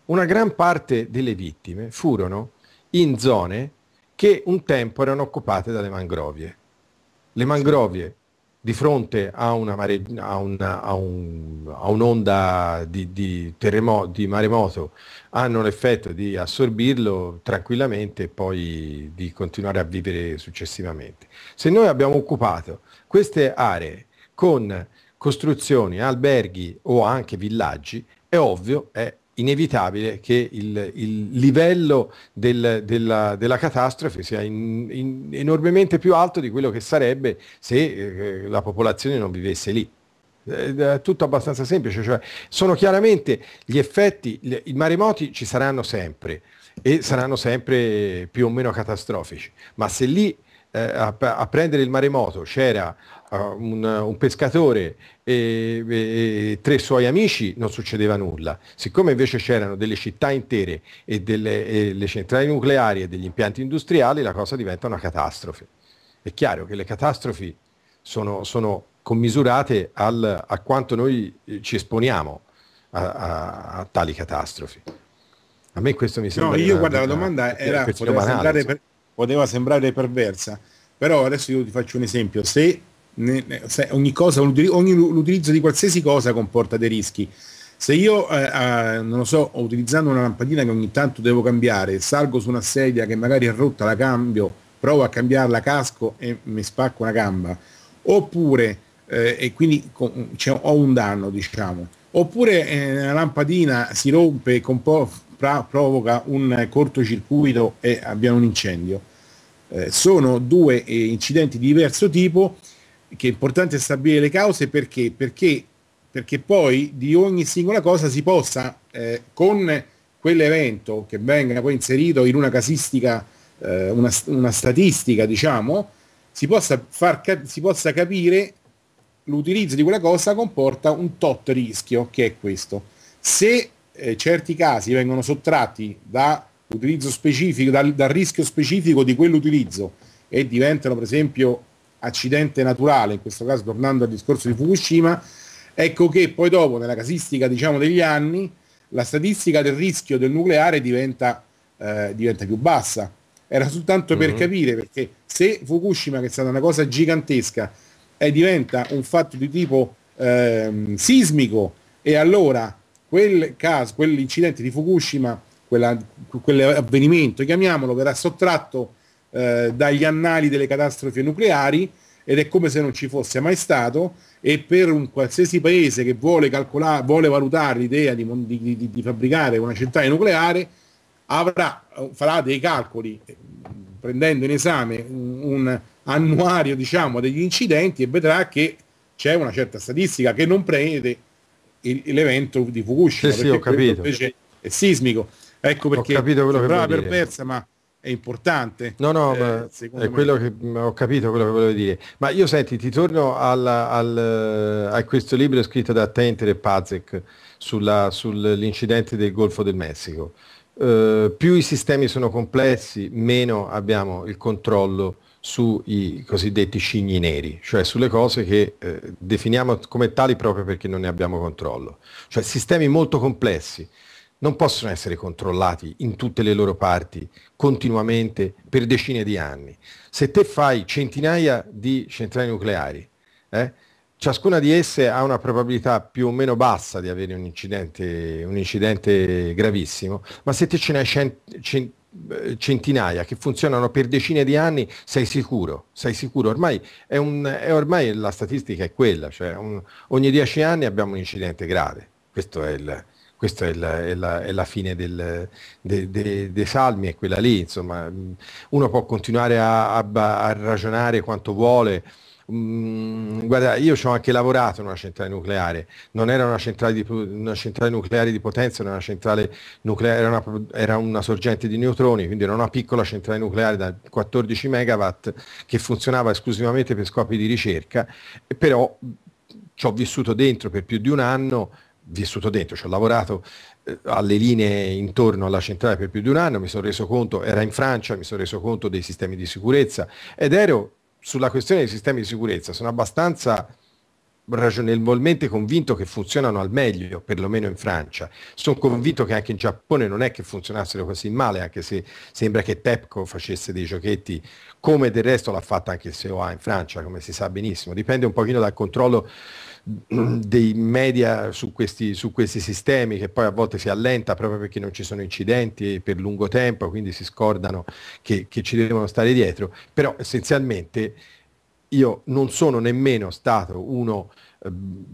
una gran parte delle vittime furono in zone che un tempo erano occupate dalle mangrovie. Le mangrovie di fronte a, una mare, a, una, a, un, a un'onda di, di, terremo, di maremoto hanno l'effetto di assorbirlo tranquillamente e poi di continuare a vivere successivamente. Se noi abbiamo occupato queste aree con costruzioni, alberghi o anche villaggi, è ovvio, è inevitabile che il, il livello del, della, della, catastrofe sia in, in enormemente più alto di quello che sarebbe se eh, la popolazione non vivesse lì. È tutto abbastanza semplice, cioè sono chiaramente gli effetti, i maremoti ci saranno sempre e saranno sempre più o meno catastrofici, ma se lì eh, a, a prendere il maremoto c'era un, un pescatore e, e, tre suoi amici non succedeva nulla. Siccome invece c'erano delle città intere e delle e le centrali nucleari e degli impianti industriali, la cosa diventa una catastrofe. È chiaro che le catastrofi sono, sono commisurate al, a quanto noi eh, ci esponiamo a, a, a tali catastrofi. A me questo mi sembra... No, io guarda, la domanda era... Poteva, banale, sembrare, poteva sembrare perversa, però adesso io ti faccio un esempio. Se ogni, cosa, ogni l'utilizzo di qualsiasi cosa comporta dei rischi. Se io, eh, eh, non lo so, utilizzando una lampadina che ogni tanto devo cambiare, salgo su una sedia che magari è rotta, la cambio, provo a cambiarla, casco e mi spacco una gamba, oppure, eh, e quindi cioè, ho un danno, diciamo, oppure eh, la lampadina si rompe e provoca un cortocircuito e abbiamo un incendio. Eh, sono due eh, incidenti di diverso tipo che è importante stabilire le cause perché? Perché, perché poi di ogni singola cosa si possa, eh, con quell'evento che venga poi inserito in una casistica, eh, una, una, statistica, diciamo, si possa, far, si possa capire l'utilizzo di quella cosa comporta un tot rischio, che è questo. Se eh, certi casi vengono sottratti dall'utilizzo specifico, dal, dal rischio specifico di quell'utilizzo e diventano per esempio accidente naturale, in questo caso tornando al discorso di Fukushima, ecco che poi dopo nella casistica diciamo, degli anni la statistica del rischio del nucleare diventa, eh, diventa più bassa. Era soltanto mm-hmm. per mhm. capire perché se Fukushima, che è stata una cosa gigantesca, è, eh, diventa un fatto di tipo eh, sismico e allora quel caso, quell'incidente di Fukushima, quella, quell'avvenimento, chiamiamolo, verrà sottratto eh, dagli annali delle catastrofi nucleari ed è come se non ci fosse mai stato e per un qualsiasi paese che vuole, calcolare, vuole valutare l'idea di, di, di, di fabbricare una centrale nucleare avrà, farà dei calcoli prendendo in esame un, un annuario diciamo, degli incidenti e vedrà che c'è una certa statistica che non prende il, l'evento di Fukushima sì, sì, ho capito. invece è sismico ecco perché sembrava perversa ma è importante. No, no, eh, è quello me. che ho capito, quello che volevo dire. Ma io senti, ti torno al, al, eh, a questo libro scritto da Tenter e Pazek sulla, sull'incidente del Golfo del Messico. Uh, più i sistemi sono complessi, meno abbiamo il controllo sui cosiddetti cigni neri, cioè sulle cose che eh, definiamo come tali proprio perché non ne abbiamo controllo. Cioè sistemi molto complessi non possono essere controllati in tutte le loro parti continuamente per decine di anni. Se te fai centinaia di centrali nucleari, eh, ciascuna di esse ha una probabilità più o meno bassa di avere un incidente, un incidente gravissimo, ma se te ce ne hai cent- cent- eh, centinaia che funzionano per decine di anni, sei sicuro, sei sicuro. Ormai, è un, è ormai la statistica è quella, cioè un, ogni dieci anni abbiamo un incidente grave. Questo è il, questa è la, è la, è la fine del, de, de, dei salmi, è quella lì, insomma, mm, uno può continuare a, a, a ragionare quanto vuole. Mm, guarda, io ci ho anche lavorato in una centrale nucleare, non era una centrale, di, una centrale nucleare di potenza, era una centrale nucleare, era una, era una, sorgente di neutroni, quindi era una piccola centrale nucleare da 14 megawatt che funzionava esclusivamente per scopi di ricerca, però mm, ci ho vissuto dentro per più di un anno vissuto dentro, ci ho lavorato eh, alle linee intorno alla centrale per più di un anno, mi sono reso conto, era in Francia, mi sono reso conto dei sistemi di sicurezza ed ero sulla questione dei sistemi di sicurezza, sono abbastanza ragionevolmente convinto che funzionano al meglio, perlomeno in Francia. Sono convinto che anche in Giappone non è che funzionassero così male, anche se sembra che Tepco facesse dei giochetti, come del resto l'ha fatta anche il COA in Francia, come si sa benissimo. Dipende un pochino dal controllo dei media su questi, su questi sistemi che poi a volte si allenta proprio perché non ci sono incidenti per lungo tempo, quindi si scordano che, che ci devono stare dietro, però essenzialmente io non sono nemmeno stato uno ehm,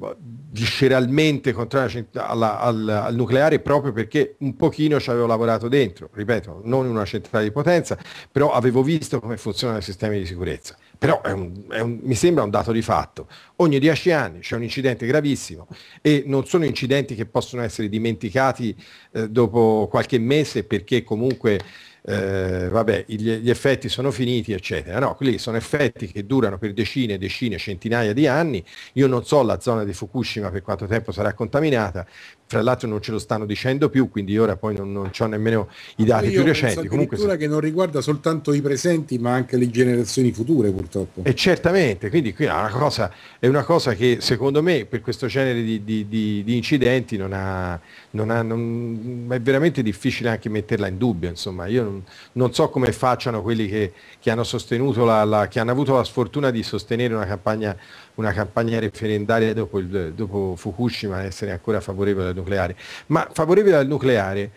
visceralmente contrario alla, al, al, nucleare proprio perché un pochino ci avevo lavorato dentro, ripeto, non in una centrale di potenza, però avevo visto come funzionano i sistemi di sicurezza. Però è un, è un, mi sembra un dato di fatto. Ogni dieci anni c'è un incidente gravissimo e non sono incidenti che possono essere dimenticati eh, dopo qualche mese perché comunque eh, vabbè, gli, gli, effetti sono finiti, eccetera. No, quelli sono effetti che durano per decine e decine, centinaia di anni. Io non so la zona di Fukushima per quanto tempo sarà contaminata, fra l'altro non ce lo stanno dicendo più, quindi ora poi non, non ho nemmeno i dati più recenti. una cultura che non riguarda soltanto i presenti, ma anche le generazioni future, purtroppo. E eh, certamente, quindi qui è una cosa, è una cosa che secondo me per questo genere di, di, di, di incidenti non ha, non ha non, è veramente difficile anche metterla in dubbio. Insomma, io non, non so come facciano quelli che, che hanno sostenuto la, la, che hanno avuto la sfortuna di sostenere una campagna una campagna referendaria dopo, il, dopo Fukushima essere ancora favorevole al nucleare. Ma favorevole al nucleare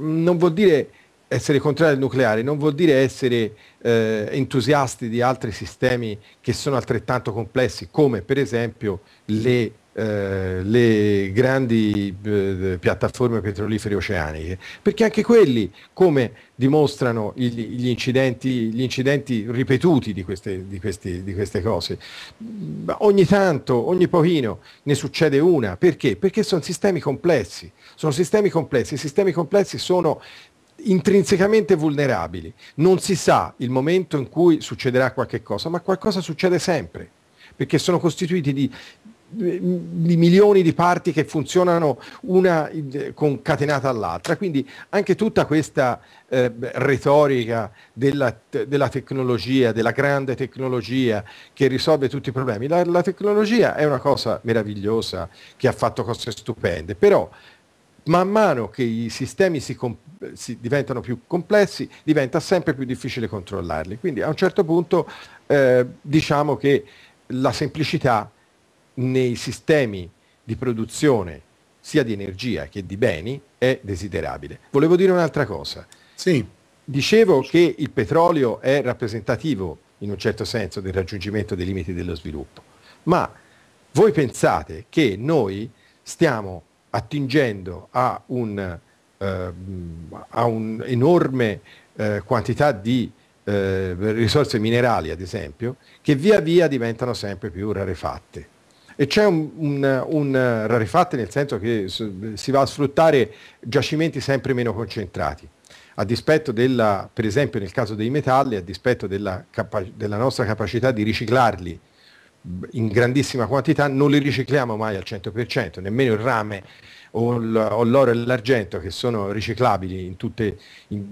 mm, non vuol dire essere contrari al nucleare non vuol dire essere eh, entusiasti di altri sistemi che sono altrettanto complessi, come per esempio le eh, le grandi eh, piattaforme petrolifere oceaniche, perché anche quelli, come dimostrano il, gli, incidenti, gli, incidenti, ripetuti di queste, di, questi, di queste, cose, ogni tanto, ogni pochino ne succede una, perché? Perché sono sistemi complessi, sono sistemi complessi, i sistemi complessi sono intrinsecamente vulnerabili, non si sa il momento in cui succederà qualche cosa, ma qualcosa succede sempre perché sono costituiti di di milioni di parti che funzionano una eh, concatenata all'altra. Quindi anche tutta questa eh, retorica della, della, tecnologia, della grande tecnologia che risolve tutti i problemi, la, la tecnologia è una cosa meravigliosa che ha fatto cose stupende, però man mano che i sistemi si, si, diventano più complessi diventa sempre più difficile controllarli. Quindi a un certo punto eh, diciamo che la semplicità nei sistemi di produzione sia di energia che di beni è desiderabile. Volevo dire un'altra cosa. Sì. Dicevo che il petrolio è rappresentativo in un certo senso del raggiungimento dei limiti dello sviluppo, ma voi pensate che noi stiamo attingendo a, un, eh, a un'enorme eh, quantità di eh, risorse minerali, ad esempio, che via via diventano sempre più rarefatte e c'è un, un, un rarefatte nel senso che si va a sfruttare giacimenti sempre meno concentrati a dispetto della, per esempio nel caso dei metalli, a dispetto della, capa- della, nostra capacità di riciclarli in grandissima quantità, non li ricicliamo mai al 100%, nemmeno il rame o, l- o l'oro e l'argento che sono riciclabili in tutte, in,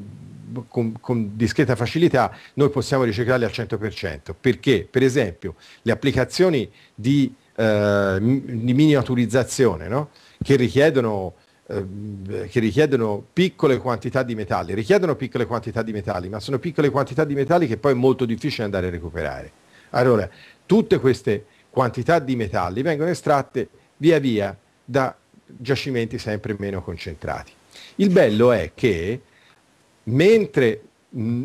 con, con, discreta facilità, noi possiamo riciclarli al 100%, perché per esempio le applicazioni di eh, di miniaturizzazione, no? che, richiedono, eh, che richiedono piccole quantità di metalli, richiedono piccole quantità di metalli, ma sono piccole quantità di metalli che poi è molto difficile andare a recuperare. Allora, tutte queste quantità di metalli vengono estratte via via da giacimenti sempre meno concentrati. Il bello è che mentre mh,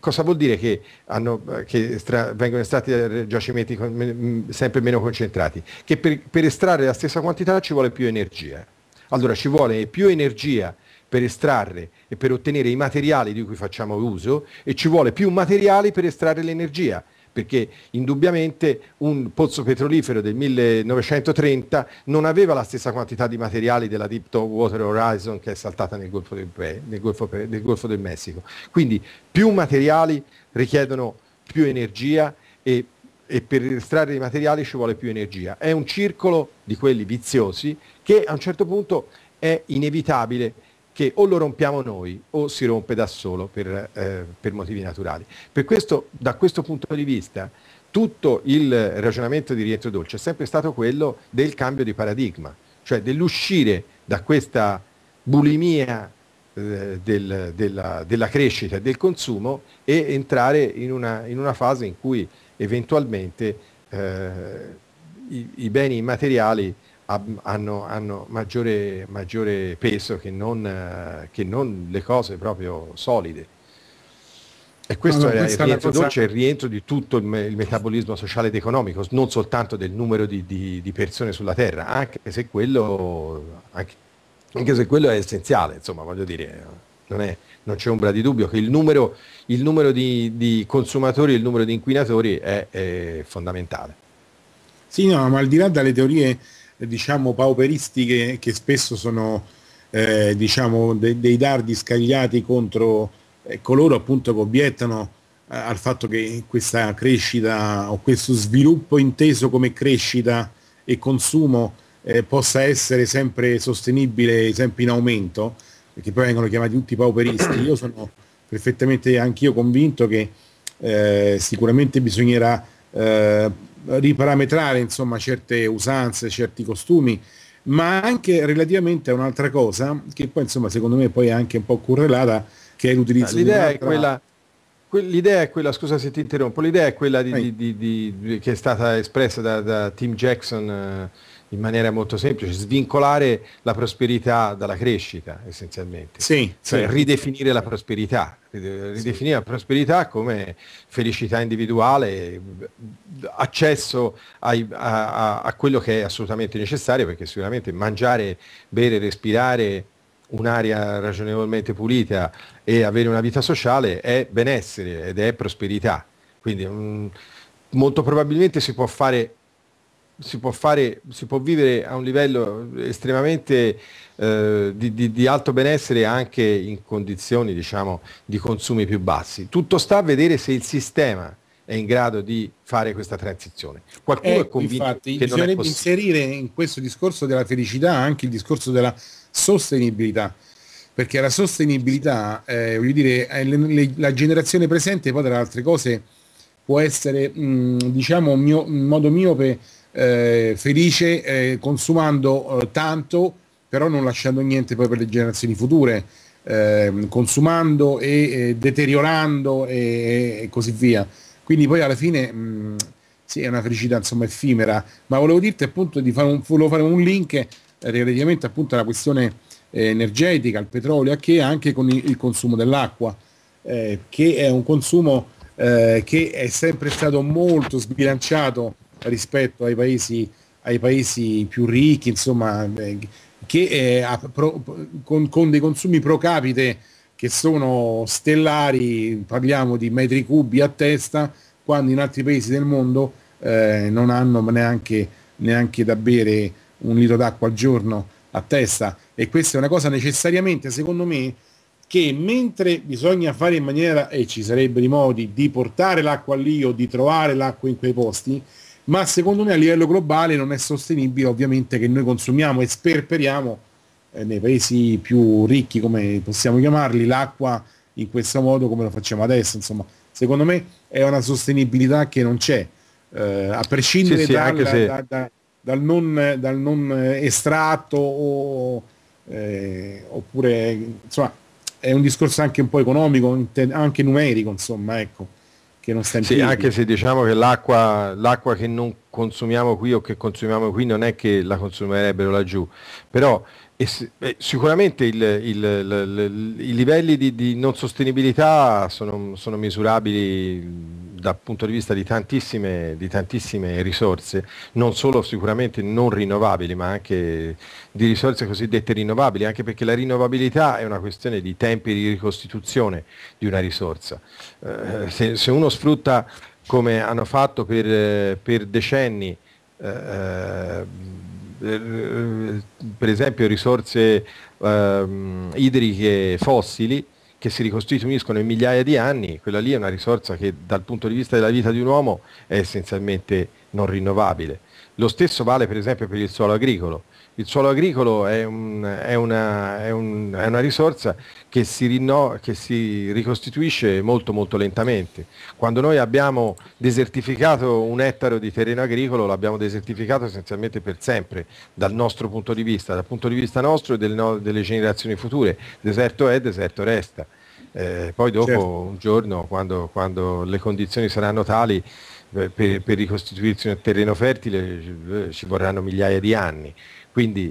cosa vuol dire che, hanno, che stra, vengono estratti giacimenti con, m, sempre meno concentrati? Che per, per, estrarre la stessa quantità ci vuole più energia. Allora ci vuole più energia per estrarre e per ottenere i materiali di cui facciamo uso e ci vuole più materiali per estrarre l'energia perché indubbiamente un pozzo petrolifero del 1930 non aveva la stessa quantità di materiali della Water Horizon che è saltata nel Golfo del, nel Golfo, nel Golfo del Messico. Quindi più materiali richiedono più energia e e per estrarre i materiali ci vuole più energia. È un circolo di quelli viziosi che a un certo punto è inevitabile che o lo rompiamo noi o si rompe da solo per, eh, per motivi naturali. Per questo, da questo punto di vista, tutto il ragionamento di rientro dolce è sempre stato quello del cambio di paradigma, cioè dell'uscire da questa bulimia eh, del, della, della, crescita e del consumo e entrare in una, in una fase in cui eventualmente eh, i, i, beni immateriali hanno, hanno maggiore, maggiore, peso che non, che non, le cose proprio solide. E questo no, è il rientro cosa... dolce, il rientro di tutto il, il, metabolismo sociale ed economico, non soltanto del numero di, di, di persone sulla Terra, anche se quello, anche, anche se quello è essenziale, insomma, voglio dire, non, è, non, c'è ombra di dubbio che il numero, il numero di, di, consumatori il numero di inquinatori è, è fondamentale. Sì, no, ma al di là delle teorie diciamo pauperistiche che spesso sono eh, diciamo de- dei dardi scagliati contro eh, coloro appunto che obiettano eh, al fatto che questa crescita o questo sviluppo inteso come crescita e consumo eh, possa essere sempre sostenibile, sempre in aumento, perché poi vengono chiamati tutti pauperisti. Io sono perfettamente anch'io convinto che eh, sicuramente bisognerà eh, riparametrare insomma certe usanze, certi costumi, ma anche relativamente a un'altra cosa che poi insomma secondo me poi è anche un po' correlata che è l'utilizzo l'idea di un'altra... è quella L'idea è quella, scusa se ti interrompo, l'idea è quella di, di, di, che è stata espressa da, da Tim Jackson eh, in maniera molto semplice, svincolare la prosperità dalla crescita essenzialmente, sì, cioè sì. ridefinire la prosperità, ridefinire sì. la prosperità come felicità individuale, accesso ai, a, a quello che è assolutamente necessario, perché sicuramente mangiare, bere, respirare un'aria ragionevolmente pulita e avere una vita sociale è benessere ed è prosperità. Quindi un, mm, molto probabilmente si può fare si può, fare, si può vivere a un livello estremamente eh, di, di, di, alto benessere anche in condizioni diciamo, di consumi più bassi. Tutto sta a vedere se il sistema è in grado di fare questa transizione. Qualcuno ecco, è convinto infatti, che non è inserire in questo discorso della felicità anche il discorso della sostenibilità, perché la sostenibilità, eh, voglio dire, le, le, la generazione presente poi tra altre cose può essere, mh, mm, diciamo, mio, in modo miope eh, felice eh, consumando eh, tanto, però non lasciando niente poi per le generazioni future, ehm, consumando e deteriorando e, e, così via. Quindi poi alla fine mh, mm, sì, è una felicità insomma effimera, ma volevo dirti appunto di fare un, volevo fare un link relativamente appunto alla questione eh, energetica, al petrolio, che anche con il, il consumo dell'acqua, eh, che è un consumo eh, che è sempre stato molto sbilanciato rispetto ai paesi, ai paesi più ricchi, insomma, eh, che eh, pro, con, con, dei consumi pro capite che sono stellari, parliamo di metri cubi a testa, quando in altri paesi del mondo eh, non hanno neanche, neanche da bere un litro d'acqua al giorno a testa. E questa è una cosa necessariamente, secondo me, che mentre bisogna fare in maniera, e ci sarebbero i modi, di portare l'acqua lì o di trovare l'acqua in quei posti, ma secondo me a livello globale non è sostenibile ovviamente che noi consumiamo e sperperiamo eh, nei paesi più ricchi come possiamo chiamarli l'acqua in questo modo come lo facciamo adesso insomma secondo me è una sostenibilità che non c'è eh, a prescindere sì, sì, dal, se... da, da, dal, non, dal, non, estratto o, eh, oppure insomma è un discorso anche un po' economico anche numerico insomma ecco che non sta in piedi. anche se diciamo che l'acqua, l'acqua che non consumiamo qui o che consumiamo qui non è che la consumerebbero laggiù, però es- eh, sicuramente il, il, il, i livelli di, di non sostenibilità sono, sono misurabili dal punto di vista di tantissime, di tantissime, risorse, non solo sicuramente non rinnovabili, ma anche di risorse cosiddette rinnovabili, anche perché la rinnovabilità è una questione di tempi di ricostituzione di una risorsa. Eh, se, se, uno sfrutta, come hanno fatto per, per decenni, eh, eh per esempio risorse eh, idriche fossili, che si ricostituiscono in migliaia di anni, quella lì è una risorsa che dal punto di vista della vita di un uomo è essenzialmente non rinnovabile. Lo stesso vale per esempio per il suolo agricolo il suolo agricolo è, un, è, una, è, un, è una, risorsa che si, rinno, che si, ricostituisce molto molto lentamente. Quando noi abbiamo desertificato un ettaro di terreno agricolo l'abbiamo desertificato essenzialmente per sempre, dal nostro punto di vista, dal punto di vista nostro e del no, delle generazioni future. Deserto è, deserto resta. Eh, poi dopo certo. un giorno, quando, quando le condizioni saranno tali, eh, per, per, ricostituirsi un terreno fertile eh, ci vorranno migliaia di anni. Quindi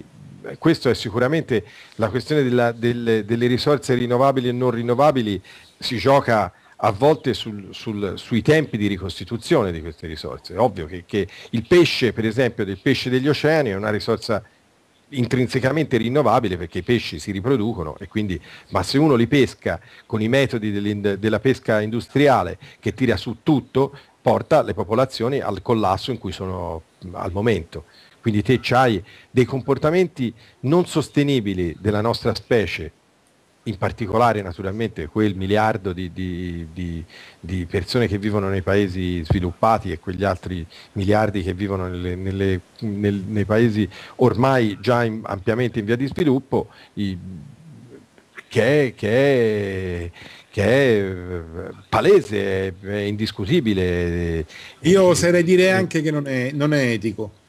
questo è sicuramente la questione della, del, delle risorse rinnovabili e non rinnovabili si gioca a volte sul, sul, sui tempi di ricostituzione di queste risorse. È ovvio che, che, il pesce, per esempio, del pesce degli oceani è una risorsa intrinsecamente rinnovabile perché i pesci si riproducono e quindi, ma se uno li pesca con i metodi della pesca industriale che tira su tutto, porta le popolazioni al collasso in cui sono al momento quindi te hai dei comportamenti non sostenibili della nostra specie, in particolare naturalmente quel miliardo di, di, di, di, persone che vivono nei paesi sviluppati e quegli altri miliardi che vivono nelle, nelle, nel, nei paesi ormai già in, ampiamente in via di sviluppo, i, che, che, che è eh, palese, è, è indiscutibile. Io eh, oserei dire eh, anche che non è, non è etico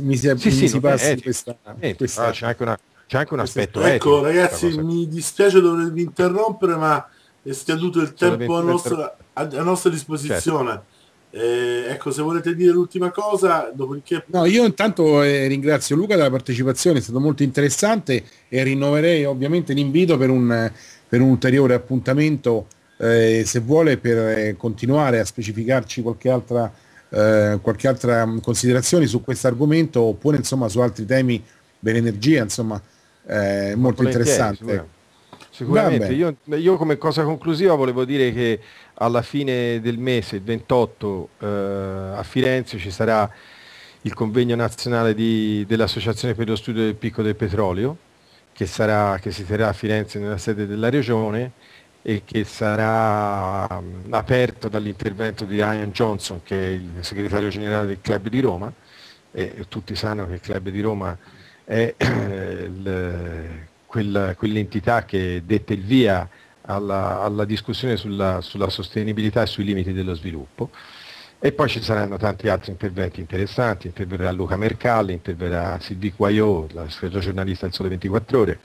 mi si, è, sì, mi sì, si no, passi eh, questa, eh, questa ah, c'è anche, una, c'è anche un aspetto ecco etico, ragazzi mi dispiace dovervi interrompere ma è scaduto il tempo a nostra, a nostra disposizione certo. Eh, ecco, se volete dire l'ultima cosa, dopodiché... No, io intanto eh, ringrazio Luca della partecipazione, è stato molto interessante e rinnoverei ovviamente l'invito per un, per un ulteriore appuntamento, eh, se vuole, per eh, continuare a specificarci qualche altra eh, qualche altra mm, considerazione su questo argomento oppure insomma su altri temi dell'energia, insomma eh, molto interessante. Sicuramente, sicuramente. Io, io, come cosa conclusiva volevo dire che alla fine del mese, il 28, eh, a Firenze ci sarà il convegno nazionale di, dell'Associazione per lo studio del picco del petrolio, che, sarà, che si terrà a Firenze nella sede della regione e che sarà aperto dall'intervento di Ian Johnson che è il segretario generale del Club di Roma e tutti sanno che il Club di Roma è eh, quell'entità che dette il via alla, alla discussione sulla, sulla, sostenibilità e sui limiti dello sviluppo e poi ci saranno tanti altri interventi interessanti, interverrà Luca Mercalli, interverrà Silvi Guaiò, la giornalista del Sole 24 Ore,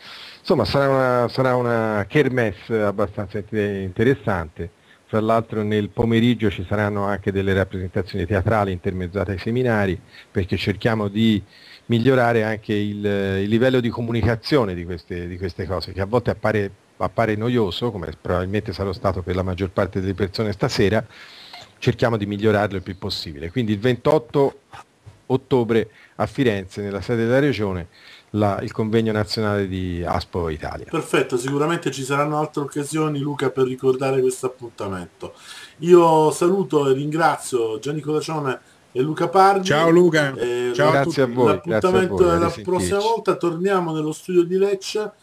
Insomma sarà una, sarà una kermesse abbastanza interessante, fra l'altro nel pomeriggio ci saranno anche delle rappresentazioni teatrali intermezzate ai seminari perché cerchiamo di migliorare anche il, il livello di comunicazione di queste, di queste cose che a volte appare appare noioso, come probabilmente sarà stato per la maggior parte delle persone stasera, cerchiamo di migliorarlo il più possibile. Quindi il 28 ottobre a Firenze, nella sede della Regione, la, il convegno nazionale di Aspo Italia. Perfetto, sicuramente ci saranno altre occasioni Luca per ricordare questo appuntamento. Io saluto e ringrazio Gianni Codacione e Luca Pardi. Ciao Luca, eh, Ciao grazie, a voi, grazie a voi. L'appuntamento è la prossima volta, torniamo nello studio di Lecce